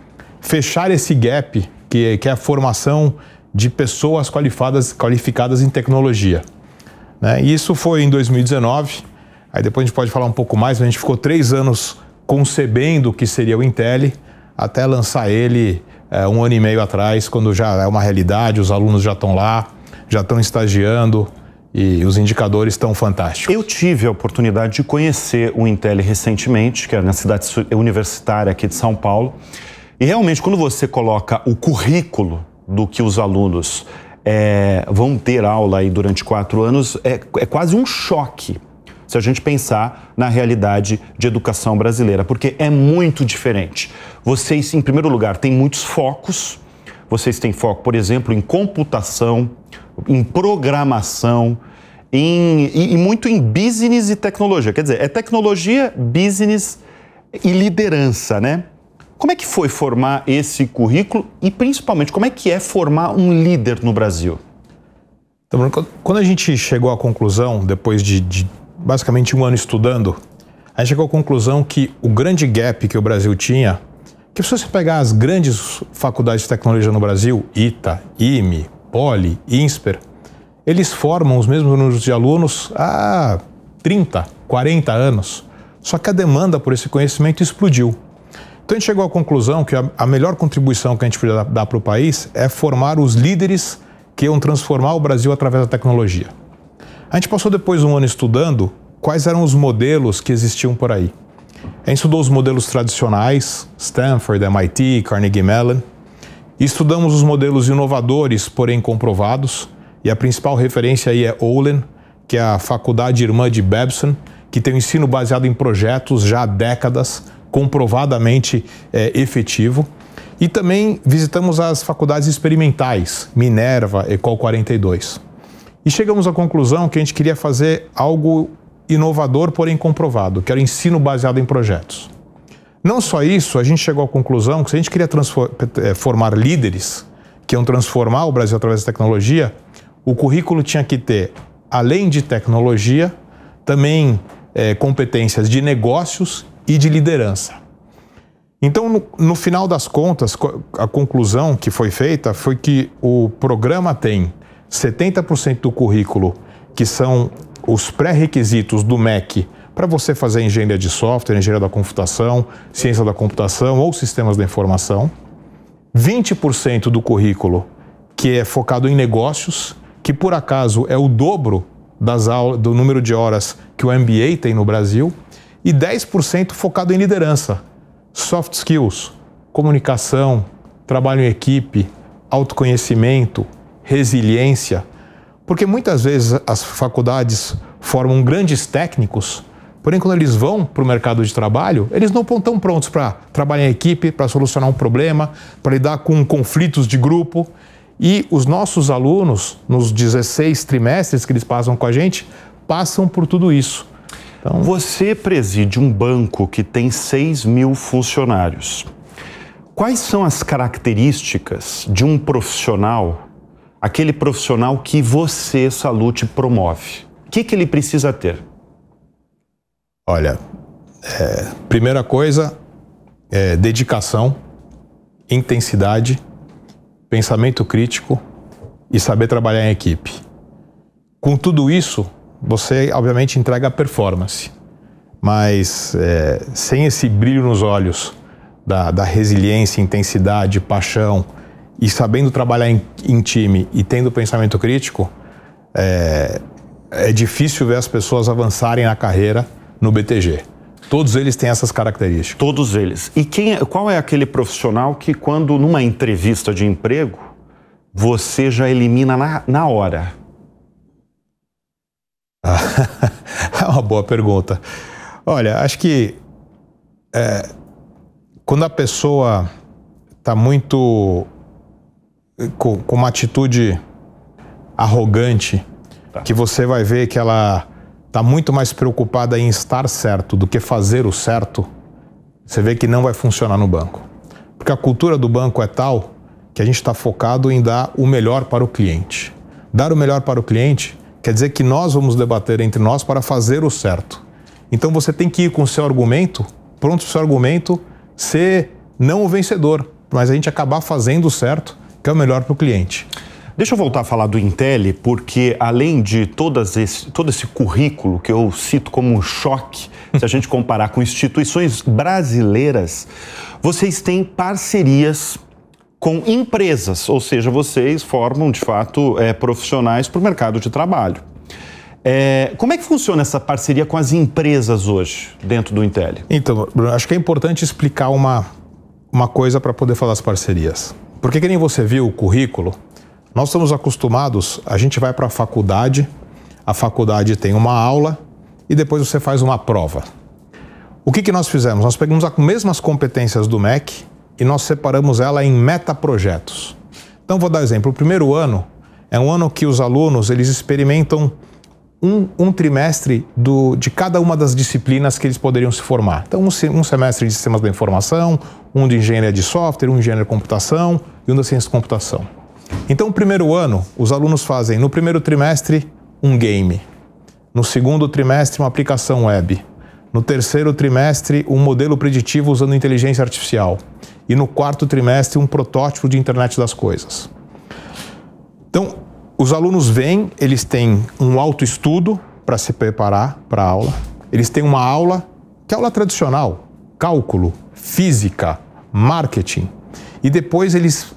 fechar esse gap, que, é, é a formação de pessoas qualificadas, qualificadas em tecnologia? Né? E isso foi em 2019. Aí depois a gente pode falar um pouco mais, a gente ficou três anos concebendo o que seria o Intel, até lançar ele é, um ano e meio atrás, quando já é uma realidade, os alunos já estão lá, já estão estagiando e os indicadores estão fantásticos. Eu tive a oportunidade de conhecer o Intel recentemente, que é na cidade universitária aqui de São Paulo. E realmente, quando você coloca o currículo do que os alunos é, vão ter aula aí durante quatro anos é, é quase um choque se a gente pensar na realidade de educação brasileira, porque é muito diferente. Vocês, em primeiro lugar, têm muitos focos. Vocês têm foco, por exemplo, em computação, em programação, em, e, e muito em business e tecnologia. Quer dizer, é tecnologia, business e liderança, né? Como é que foi formar esse currículo e, principalmente, como é que é formar um líder no Brasil? Então, quando a gente chegou à conclusão, depois de, de basicamente um ano estudando, a gente chegou à conclusão que o grande gap que o Brasil tinha, que se você pegar as grandes faculdades de tecnologia no Brasil, ITA, IME, Poli, INSPER, eles formam os mesmos números de alunos há 30, 40 anos. Só que a demanda por esse conhecimento explodiu. Então a gente chegou à conclusão que a, a melhor contribuição que a gente podia dar para o país é formar os líderes que iam transformar o Brasil através da tecnologia. A gente passou depois um ano estudando quais eram os modelos que existiam por aí. A gente estudou os modelos tradicionais, Stanford, MIT, Carnegie Mellon, e estudamos os modelos inovadores, porém comprovados, e a principal referência aí é Olin, que é a faculdade irmã de Babson, que tem um ensino baseado em projetos já há décadas, comprovadamente é, efetivo. E também visitamos as faculdades experimentais, Minerva, Ecol 42. E chegamos à conclusão que a gente queria fazer algo inovador, porém comprovado, que era o ensino baseado em projetos. Não só isso, a gente chegou à conclusão que se a gente queria é, formar líderes que iam transformar o Brasil através da tecnologia, o currículo tinha que ter, além de tecnologia, também é, competências de negócios e de liderança. Então, no, no final das contas, a conclusão que foi feita foi que o programa tem 70% do currículo, que são os pré-requisitos do MEC para você fazer engenharia de software, engenharia da computação, ciência da computação ou sistemas da informação. 20% do currículo que é focado em negócios, que por acaso é o dobro das aulas, do número de horas que o MBA tem no Brasil e 10% focado em liderança, soft skills, comunicação, trabalho em equipe, autoconhecimento, resiliência. Porque muitas vezes as faculdades formam grandes técnicos, porém, quando eles vão para o mercado de trabalho, eles não estão prontos para trabalhar em equipe, para solucionar um problema, para lidar com conflitos de grupo. E os nossos alunos, nos 16 trimestres que eles passam com a gente, passam por tudo isso. Então... Você preside um banco que tem 6 mil funcionários. Quais são as características de um profissional, aquele profissional que você, Salute, promove? O que, que ele precisa ter? Olha, é, primeira coisa é dedicação, intensidade, pensamento crítico e saber trabalhar em equipe. Com tudo isso, você obviamente entrega a performance, mas é, sem esse brilho nos olhos da, da, resiliência, intensidade, paixão e sabendo trabalhar em, em time e tendo pensamento crítico, é, é difícil ver as pessoas avançarem na carreira no BTG. Todos eles têm essas características. Todos eles. E quem, é, qual é aquele profissional que, quando numa entrevista de emprego, você já elimina na, na hora? Ah, é uma boa pergunta. Olha, acho que é, quando a pessoa está muito eh, com, com, uma atitude arrogante, tá. que você vai ver que ela está muito mais preocupada em estar certo do que fazer o certo, você vê que não vai funcionar no banco. Porque a cultura do banco é tal que a gente está focado em dar o melhor para o cliente. Dar o melhor para o cliente Quer dizer que nós vamos debater entre nós para fazer o certo. Então você tem que ir com o seu argumento, pronto para o seu argumento, ser não o vencedor, mas a gente acabar fazendo o certo, que é o melhor para o cliente. Deixa eu voltar a falar do Intel, porque além de todas esse, todo esse currículo que eu cito como um choque, se a gente comparar com instituições brasileiras, vocês têm parcerias com empresas, ou seja, vocês formam de fato é, profissionais para o mercado de trabalho. É, como é que funciona essa parceria com as empresas hoje dentro do Intel? Então, Bruno, acho que é importante explicar uma, uma coisa para poder falar as parcerias. Porque que nem você viu o currículo, nós estamos acostumados, a gente vai para a faculdade, a faculdade tem uma aula e depois você faz uma prova. O que, que nós fizemos? Nós pegamos as mesmas competências do MEC e nós separamos ela em metaprojetos. Então vou dar um exemplo. O primeiro ano é um ano que os alunos eles experimentam um, um trimestre do, de cada uma das disciplinas que eles poderiam se formar. Então um, um semestre de sistemas da informação, um de engenharia de software, um de engenharia de computação e um da ciência de computação. Então o primeiro ano os alunos fazem no primeiro trimestre um game, no segundo trimestre uma aplicação web, no terceiro trimestre um modelo preditivo usando inteligência artificial e no quarto trimestre um protótipo de internet das coisas. Então, os alunos vêm, eles têm um autoestudo para se preparar para a aula, eles têm uma aula, que é aula tradicional, cálculo, física, marketing, e depois eles,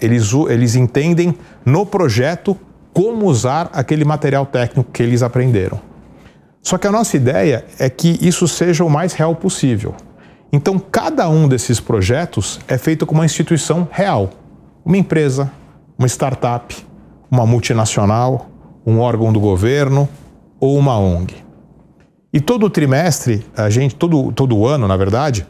eles, eles entendem no projeto como usar aquele material técnico que eles aprenderam. Só que a nossa ideia é que isso seja o mais real possível. Então, cada um desses projetos é feito com uma instituição real, uma empresa, uma startup, uma multinacional, um órgão do governo ou uma ONG. E todo trimestre, a gente, todo, todo ano, na verdade,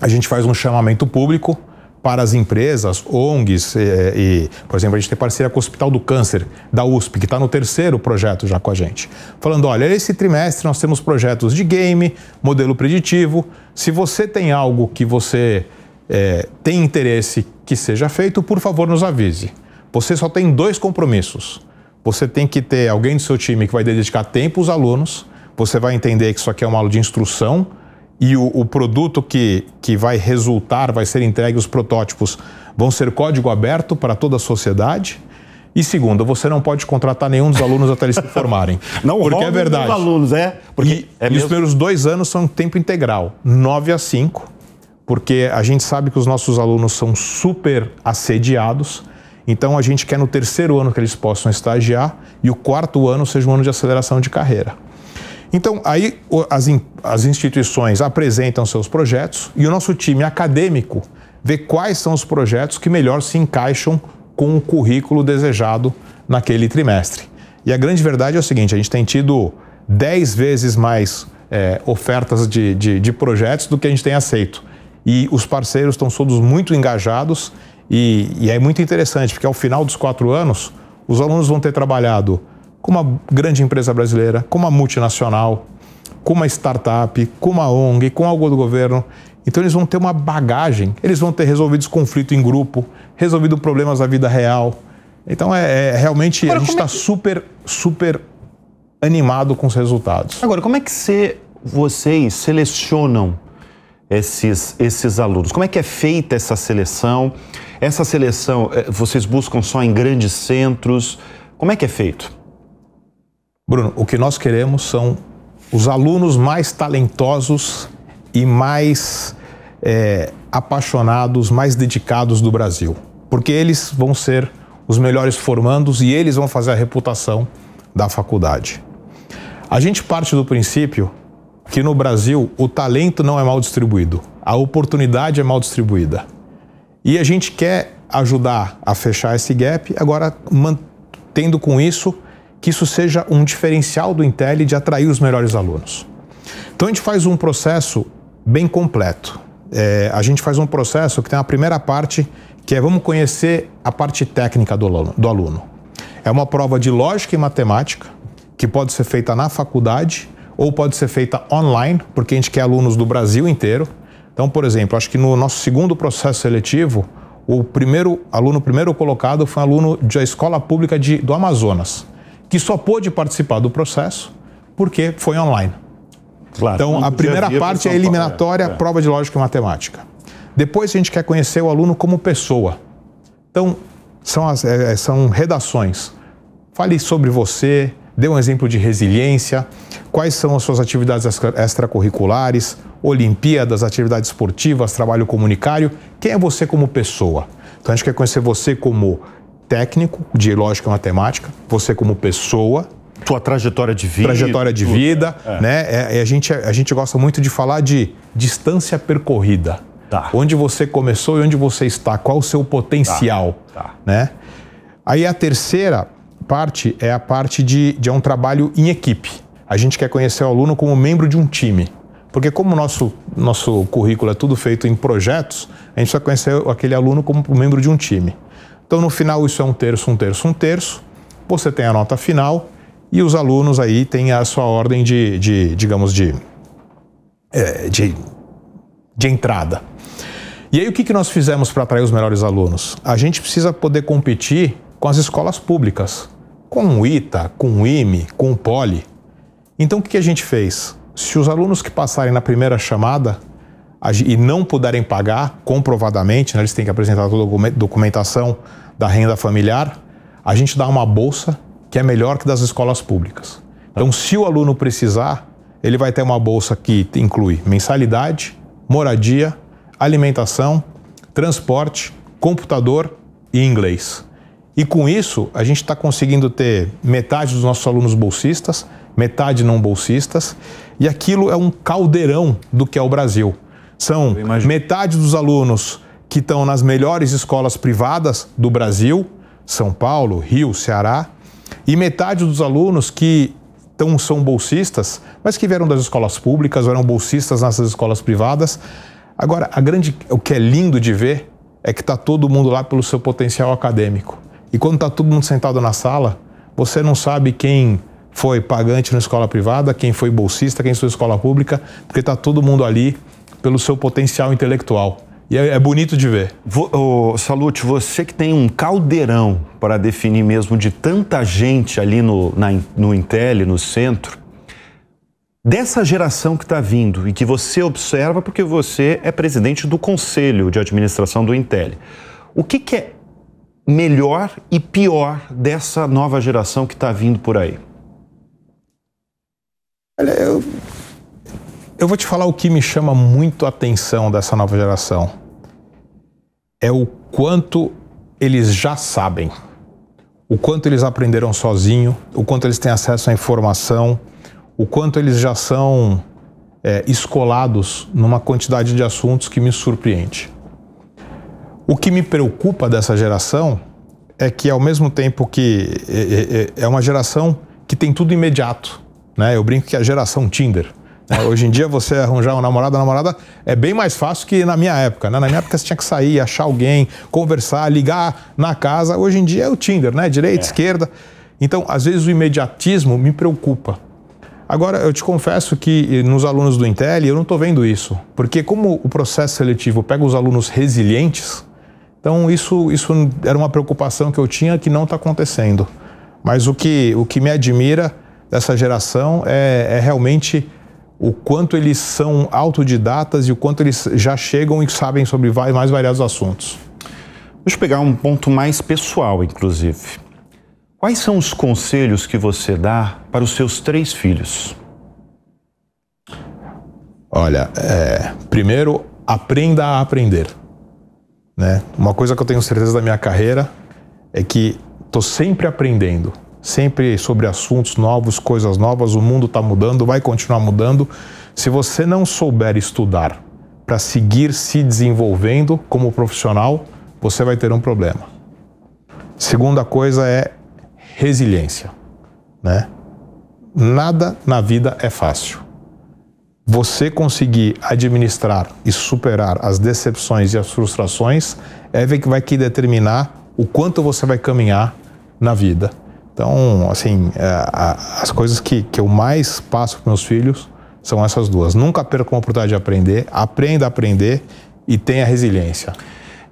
a gente faz um chamamento público para as empresas, ONGs e, eh, e, por exemplo, a gente tem parceria com o Hospital do Câncer da USP, que está no terceiro projeto já com a gente, falando, olha, esse trimestre nós temos projetos de game, modelo preditivo, se você tem algo que você é, tem interesse que seja feito, por favor nos avise. Você só tem dois compromissos. Você tem que ter alguém do seu time que vai dedicar tempo aos alunos, você vai entender que isso aqui é uma aula de instrução, e o, o, produto que, que vai resultar, vai ser entregue, os protótipos vão ser código aberto para toda a sociedade. E segundo, você não pode contratar nenhum dos alunos até eles se formarem. não Porque é verdade. Os alunos, é. Porque e, é e os primeiros dois anos são tempo integral, 9 a 5, porque a gente sabe que os nossos alunos são super assediados. Então a gente quer no terceiro ano que eles possam estagiar e o quarto ano seja um ano de aceleração de carreira. Então, aí as, as instituições apresentam seus projetos e o nosso time acadêmico vê quais são os projetos que melhor se encaixam com o currículo desejado naquele trimestre. E a grande verdade é o seguinte: a gente tem tido 10 vezes mais é, ofertas de, de, de projetos do que a gente tem aceito. E os parceiros estão todos muito engajados e, e, é muito interessante, porque ao final dos quatro anos, os alunos vão ter trabalhado com uma grande empresa brasileira, com uma multinacional, com uma startup, com uma ONG, com algo do governo. Então eles vão ter uma bagagem, eles vão ter resolvido conflito em grupo, resolvido problemas da vida real. Então é, é realmente Agora, a gente está é que... super, super animado com os resultados. Agora, como é que vocês selecionam esses, esses alunos? Como é que é feita essa seleção? Essa seleção eh, vocês buscam só em grandes centros? Como é que é feito? Bruno, o que nós queremos são os alunos mais talentosos e mais é, apaixonados, mais dedicados do Brasil. Porque eles vão ser os melhores formandos e eles vão fazer a reputação da faculdade. A gente parte do princípio que no Brasil o talento não é mal distribuído, a oportunidade é mal distribuída. E a gente quer ajudar a fechar esse gap, agora mantendo com isso que isso seja um diferencial do Intel de atrair os melhores alunos. Então a gente faz um processo bem completo. É, a gente faz um processo que tem a primeira parte, que é vamos conhecer a parte técnica do aluno, do aluno. É uma prova de lógica e matemática, que pode ser feita na faculdade ou pode ser feita online, porque a gente quer alunos do Brasil inteiro. Então, por exemplo, acho que no nosso segundo processo seletivo, o primeiro aluno primeiro colocado foi um aluno da escola pública de, do Amazonas que só pôde participar do processo porque foi online. Claro, então, a primeira parte é eliminatória, é, é. prova de lógica e matemática. Depois, a gente quer conhecer o aluno como pessoa. Então, são, as, é, é são redações. Fale sobre você, dê um exemplo de resiliência, quais são as suas atividades extracurriculares, Olimpíadas, atividades esportivas, trabalho comunicário. Quem é você como pessoa? Então, a gente quer conhecer você como técnico de lógica e matemática, você como pessoa, tua trajetória de vida. Trajetória de vida, é. né? É, a, gente, é, a gente gosta muito de falar de distância percorrida. Tá. Onde você começou e onde você está, qual o seu potencial. Tá. Tá. Né? Aí a terceira parte é a parte de, de é um trabalho em equipe. A gente quer conhecer o aluno como membro de um time. Porque como o nosso, nosso currículo é tudo feito em projetos, a gente só conhecer aquele aluno como membro de um time. Então, no final, isso é um terço, um terço, um terço. Você tem a nota final e os alunos aí têm a sua ordem de, de digamos, de, é, de, de entrada. E aí, o que, que nós fizemos para atrair os melhores alunos? A gente precisa poder competir com as escolas públicas, com o ITA, com o IME, com o POLI. Então, o que, que a gente fez? Se os alunos que passarem na primeira chamada, e não puderem pagar comprovadamente, né, eles têm que apresentar toda a documentação da renda familiar, a gente dá uma bolsa que é melhor que das escolas públicas. Então, se o aluno precisar, ele vai ter uma bolsa que inclui mensalidade, moradia, alimentação, transporte, computador e inglês. E com isso, a gente está conseguindo ter metade dos nossos alunos bolsistas, metade não bolsistas, e aquilo é um caldeirão do que é o Brasil. São metade dos alunos que estão nas melhores escolas privadas do Brasil, São Paulo, Rio, Ceará, e metade dos alunos que tão, são bolsistas, mas que vieram das escolas públicas, ou eram bolsistas nessas escolas privadas. Agora, a grande, o que é lindo de ver é que está todo mundo lá pelo seu potencial acadêmico. E quando está todo mundo sentado na sala, você não sabe quem foi pagante na escola privada, quem foi bolsista, quem foi escola pública, porque está todo mundo ali pelo seu potencial intelectual. E é, é, bonito de ver. oh, Salute, você que tem um caldeirão para definir mesmo de tanta gente ali no, na, no Intel, no centro, dessa geração que está vindo e que você observa porque você é presidente do conselho de administração do Intel. O que, que é melhor e pior dessa nova geração que está vindo por aí? Olha, eu eu vou te falar o que me chama muito a atenção dessa nova geração. É o quanto eles já sabem. O quanto eles aprenderam sozinho, o quanto eles têm acesso à informação, o quanto eles já são é, escolados numa quantidade de assuntos que me surpreende. O que me preocupa dessa geração é que, ao mesmo tempo que é, é, é, é uma geração que tem tudo imediato, né? eu brinco que é a geração Tinder. É, hoje em dia você arranjar um namorado, uma namorada é bem mais fácil que na minha época, né? Na minha época você tinha que sair, achar alguém, conversar, ligar na casa. Hoje em dia é o Tinder, né? Direita, é. esquerda. Então, às vezes o imediatismo me preocupa. Agora, eu te confesso que nos alunos do Intel eu não estou vendo isso, porque como o processo seletivo pega os alunos resilientes, então isso, isso era uma preocupação que eu tinha que não está acontecendo. Mas o que, o que me admira dessa geração é, é realmente o quanto eles são autodidatas e o quanto eles já chegam e sabem sobre mais variados assuntos. Deixa eu pegar um ponto mais pessoal, inclusive. Quais são os conselhos que você dá para os seus três filhos? Olha, é, primeiro, aprenda a aprender. Né? Uma coisa que eu tenho certeza da minha carreira é que estou sempre aprendendo sempre sobre assuntos novos, coisas novas. O mundo está mudando, vai continuar mudando. Se você não souber estudar para seguir se desenvolvendo como profissional, você vai ter um problema. Segunda coisa é resiliência, né? Nada na vida é fácil. Você conseguir administrar e superar as decepções e as frustrações é que vai que determinar o quanto você vai caminhar na vida então, assim, é, as coisas que, que eu mais passo para meus filhos são essas duas. Nunca perca uma oportunidade de aprender, aprenda a aprender e tenha resiliência.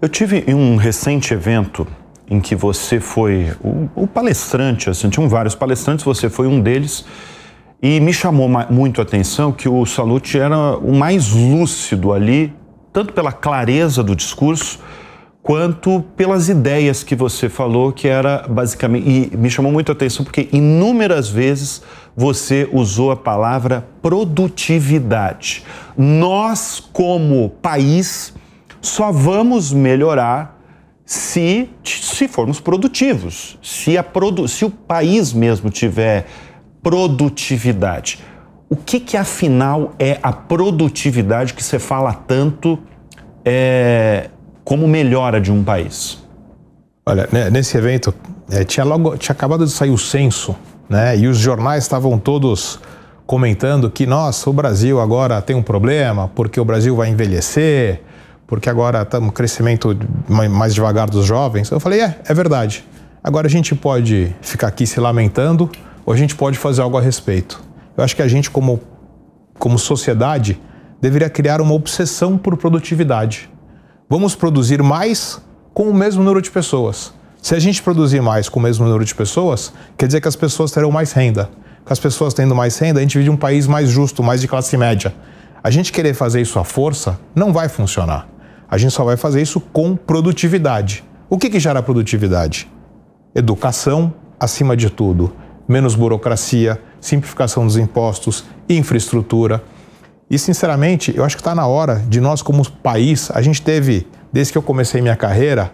Eu tive um recente evento em que você foi o, o palestrante, assim, tinham vários palestrantes, você foi um deles. E me chamou muito a atenção que o Salute era o mais lúcido ali, tanto pela clareza do discurso, quanto pelas ideias que você falou, que era basicamente. E me chamou muito a atenção porque inúmeras vezes você usou a palavra produtividade. Nós, como país, só vamos melhorar se, se formos produtivos, se, a produ se o país mesmo tiver produtividade. O que, que afinal é a produtividade que você fala tanto? É, como melhora de um país? Olha, né, nesse evento é, tinha logo tinha acabado de sair o censo, né? E os jornais estavam todos comentando que nossa, o Brasil agora tem um problema porque o Brasil vai envelhecer, porque agora está um crescimento mais devagar dos jovens. Eu falei, é, é verdade. Agora a gente pode ficar aqui se lamentando ou a gente pode fazer algo a respeito. Eu acho que a gente, como, como sociedade, deveria criar uma obsessão por produtividade vamos produzir mais com o mesmo número de pessoas. Se a gente produzir mais com o mesmo número de pessoas, quer dizer que as pessoas terão mais renda. Com as pessoas tendo mais renda, a gente vive um país mais justo, mais de classe média. A gente querer fazer isso à força não vai funcionar. A gente só vai fazer isso com produtividade. O que, que gera produtividade? Educação, acima de tudo, menos burocracia, simplificação dos impostos, infraestrutura. E, sinceramente, eu acho que está na hora de nós, como país, a gente teve, desde que eu comecei minha carreira,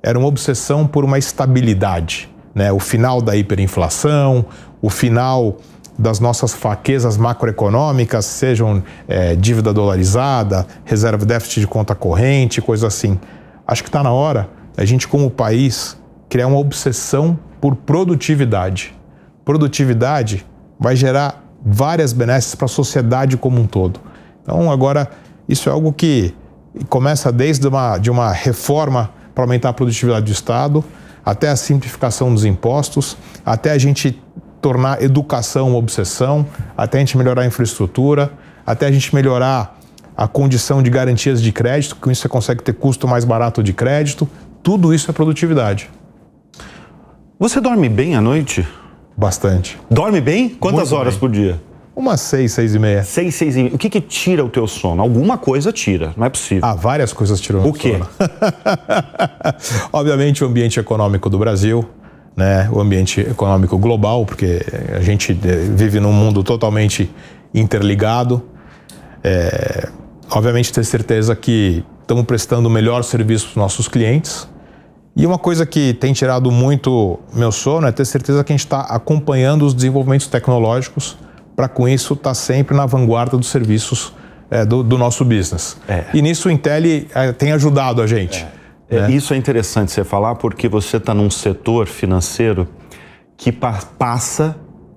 era uma obsessão por uma estabilidade. Né? O final da hiperinflação, o final das nossas fraquezas macroeconômicas, sejam é, dívida dolarizada, reserva déficit de conta corrente, coisa assim. Acho que está na hora a gente, como país, criar uma obsessão por produtividade. Produtividade vai gerar várias benesses para a sociedade como um todo. Então, agora, isso é algo que começa desde uma, de uma reforma para aumentar a produtividade do Estado, até a simplificação dos impostos, até a gente tornar educação uma obsessão, até a gente melhorar a infraestrutura, até a gente melhorar a condição de garantias de crédito, com isso você consegue ter custo mais barato de crédito. Tudo isso é produtividade. Você dorme bem à noite? Bastante. Dorme bem? Quantas Muito horas bem. por dia? Umas seis, seis e meia. Seis, seis e meia. O que, que tira o teu sono? Alguma coisa tira, não é possível. Ah, várias coisas tiram o, o quê? sono. Obviamente o ambiente econômico do Brasil, né? o ambiente econômico global, porque a gente eh, vive num mundo totalmente interligado. É... Obviamente ter certeza que estamos prestando o melhor serviço para os nossos clientes, e uma coisa que tem tirado muito meu sono é ter certeza que a gente está acompanhando os desenvolvimentos tecnológicos para com isso estar tá sempre na vanguarda dos serviços é, do, do, nosso business. É. E nisso o Intel é, tem ajudado a gente. É. É, né? Isso é interessante você falar porque você está num setor financeiro que pa passa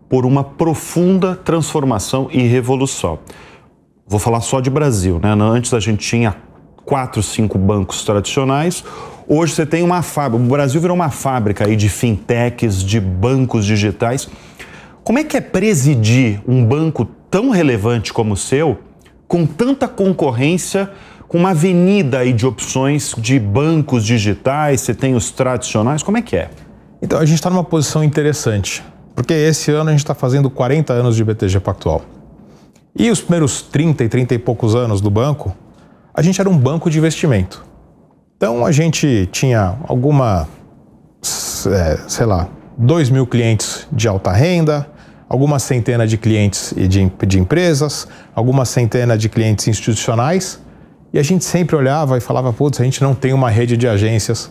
por uma profunda transformação e revolução. Vou falar só de Brasil, né? Antes a gente tinha quatro, cinco bancos tradicionais. Hoje você tem uma fábrica, o Brasil virou uma fábrica aí de fintechs, de bancos digitais. Como é que é presidir um banco tão relevante como o seu, com tanta concorrência, com uma avenida aí de opções de bancos digitais, você tem os tradicionais, como é que é? Então, a gente está numa posição interessante, porque esse ano a gente está fazendo 40 anos de BTG Pactual. E os primeiros 30 e 30 e poucos anos do banco, a gente era um banco de investimento. Então a gente tinha alguma, é, sei lá, 2 mil clientes de alta renda, algumas centenas de clientes de, de empresas, algumas centenas de clientes institucionais. E a gente sempre olhava e falava, putz, a gente não tem uma rede de agências,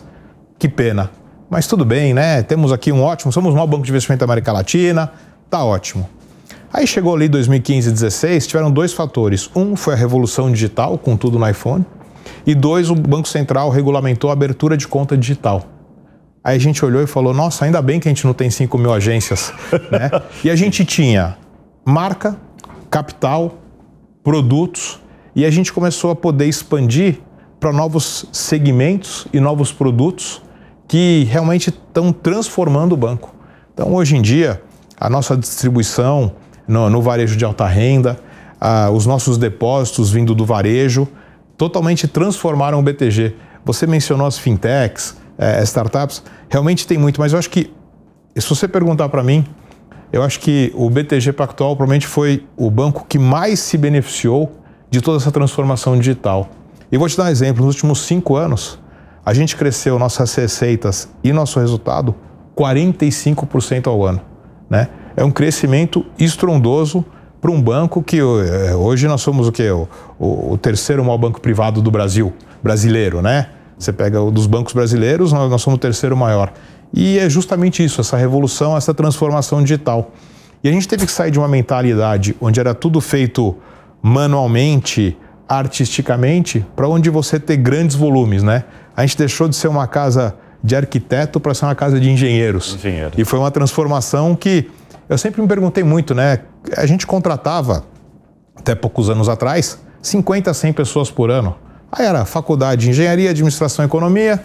que pena. Mas tudo bem, né? Temos aqui um ótimo, somos o maior banco de investimento da América Latina, tá ótimo. Aí chegou ali 2015 e 2016, tiveram dois fatores. Um foi a revolução digital, com tudo no iPhone. E dois, o Banco Central regulamentou a abertura de conta digital. Aí a gente olhou e falou: nossa, ainda bem que a gente não tem 5 mil agências. né? E a gente tinha marca, capital, produtos, e a gente começou a poder expandir para novos segmentos e novos produtos que realmente estão transformando o banco. Então, hoje em dia, a nossa distribuição no, no varejo de alta renda, ah, os nossos depósitos vindo do varejo, totalmente transformaram o BTG. Você mencionou as fintechs, é, startups, realmente tem muito, mas eu acho que, se você perguntar para mim, eu acho que o BTG Pactual provavelmente foi o banco que mais se beneficiou de toda essa transformação digital. E vou te dar um exemplo: nos últimos cinco anos, a gente cresceu nossas receitas e nosso resultado 45% ao ano. Né? É um crescimento estrondoso para um banco que é, hoje nós somos o quê? O, o, o, terceiro maior banco privado do Brasil, brasileiro, né? Você pega o dos bancos brasileiros, nós, nós somos o terceiro maior. E é justamente isso, essa revolução, essa transformação digital. E a gente teve que sair de uma mentalidade onde era tudo feito manualmente, artisticamente, para onde você ter grandes volumes, né? A gente deixou de ser uma casa de arquiteto para ser uma casa de engenheiros. Engenheiro. E foi uma transformação que eu sempre me perguntei muito, né? A gente contratava, até poucos anos atrás, 50 100 pessoas por ano. Aí era faculdade de engenharia, administração e economia,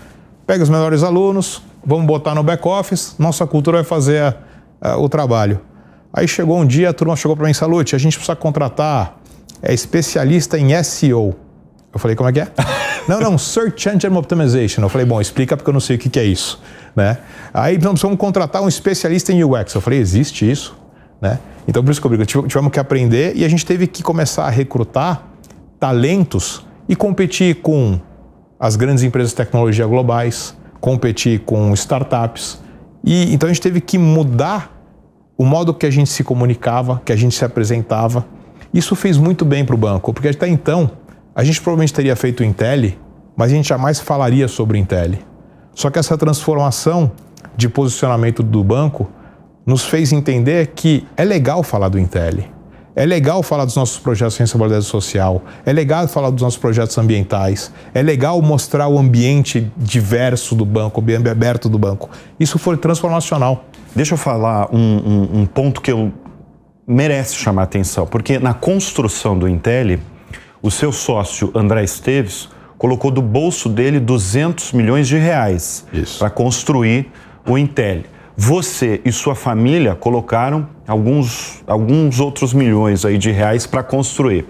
pega os melhores alunos, vamos botar no back-office, nossa cultura vai fazer a, a, o trabalho. Aí chegou um dia, a turma chegou para mim, Salute, a gente precisa contratar é especialista em SEO. Eu falei, como é que é? não, não, Search Engine Optimization. Eu falei, bom, explica porque eu não sei o que, que é isso. Né? Aí nós vamos contratar um especialista em UX. Eu falei, existe isso? Né? Então, por isso que eu tivemos que aprender e a gente teve que começar a recrutar talentos e competir com as grandes empresas de tecnologia globais, competir com startups. E então a gente teve que mudar o modo que a gente se comunicava, que a gente se apresentava. Isso fez muito bem para o banco, porque até então a gente provavelmente teria feito o Intel, mas a gente jamais falaria sobre o Intel. Só que essa transformação de posicionamento do banco nos fez entender que é legal falar do Intel. É legal falar dos nossos projetos de responsabilidade social, é legal falar dos nossos projetos ambientais, é legal mostrar o ambiente diverso do banco, o ambiente aberto do banco. Isso foi transformacional. Deixa eu falar um, um, um ponto que eu merece chamar atenção, porque na construção do Intel o seu sócio André Esteves colocou do bolso dele 200 milhões de reais para construir o Intel. Você e sua família colocaram alguns, alguns outros milhões aí de reais para construir.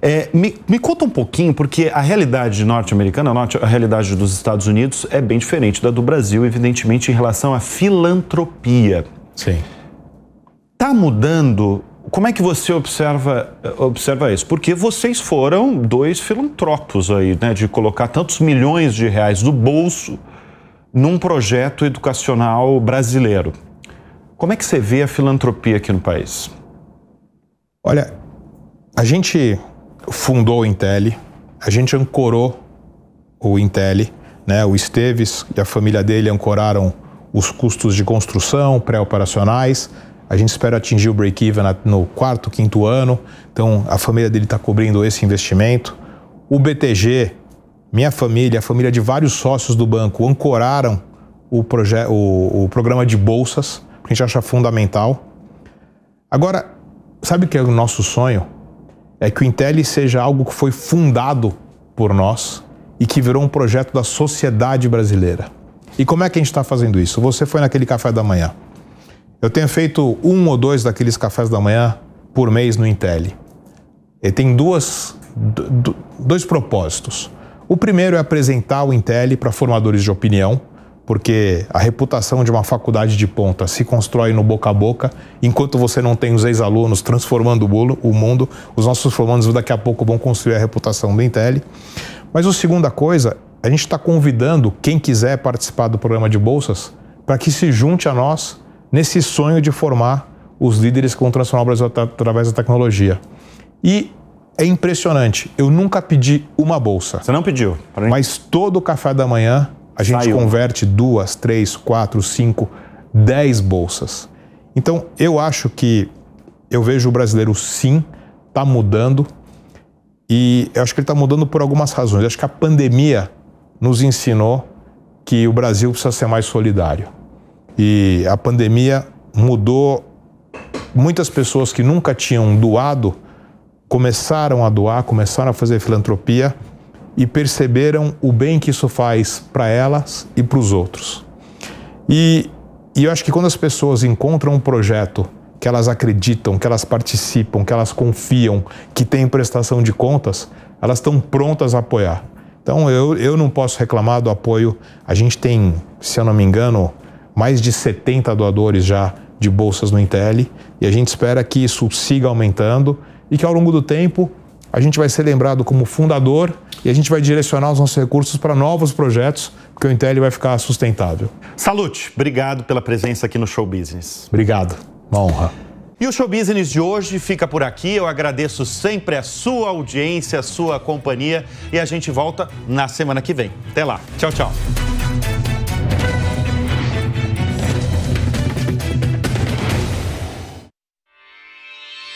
É, me, me, conta um pouquinho, porque a realidade norte-americana, a, realidade dos Estados Unidos é bem diferente da do Brasil, evidentemente, em relação à filantropia. Sim. Está mudando como é que você observa, observa isso? Porque vocês foram dois filantropos aí, né? De colocar tantos milhões de reais do bolso num projeto educacional brasileiro. Como é que você vê a filantropia aqui no país? Olha, a gente fundou o Intel, a gente ancorou o Intel, né? O Esteves e a família dele ancoraram os custos de construção pré-operacionais, a gente espera atingir o break-even no quarto, quinto ano. Então, a família dele está cobrindo esse investimento. O BTG, minha família, a família de vários sócios do banco, ancoraram o, o, o programa de bolsas, que a gente acha fundamental. Agora, sabe o que é o nosso sonho? É que o Intel seja algo que foi fundado por nós e que virou um projeto da sociedade brasileira. E como é que a gente está fazendo isso? Você foi naquele café da manhã. Eu tenho feito um ou dois daqueles cafés da manhã por mês no Intelli. E tem duas, dois propósitos. O primeiro é apresentar o Intelli para formadores de opinião, porque a reputação de uma faculdade de ponta se constrói no boca a boca, enquanto você não tem os ex-alunos transformando o mundo, os nossos formandos daqui a pouco vão construir a reputação do Intel. Mas a segunda coisa, a gente está convidando quem quiser participar do programa de bolsas para que se junte a nós nesse sonho de formar os líderes que vão transformar o Brasil através da tecnologia. E é impressionante, eu nunca pedi uma bolsa. Você não pediu? Mas todo café da manhã a gente Saiu. converte duas, três, quatro, cinco, dez bolsas. Então eu acho que eu vejo o brasileiro sim, está mudando. E eu acho que ele está mudando por algumas razões. Eu acho que a pandemia nos ensinou que o Brasil precisa ser mais solidário. E a pandemia mudou. Muitas pessoas que nunca tinham doado começaram a doar, começaram a fazer filantropia e perceberam o bem que isso faz para elas e para os outros. E, e eu acho que quando as pessoas encontram um projeto que elas acreditam, que elas participam, que elas confiam, que tem prestação de contas, elas estão prontas a apoiar. Então eu, eu não posso reclamar do apoio. A gente tem, se eu não me engano, mais de 70 doadores já de bolsas no Intel e a gente espera que isso siga aumentando e que ao longo do tempo a gente vai ser lembrado como fundador e a gente vai direcionar os nossos recursos para novos projetos, porque o Intel vai ficar sustentável. Salute, obrigado pela presença aqui no Show Business. Obrigado, uma honra. E o Show Business de hoje fica por aqui. Eu agradeço sempre a sua audiência, a sua companhia e a gente volta na semana que vem. Até lá. Tchau, tchau.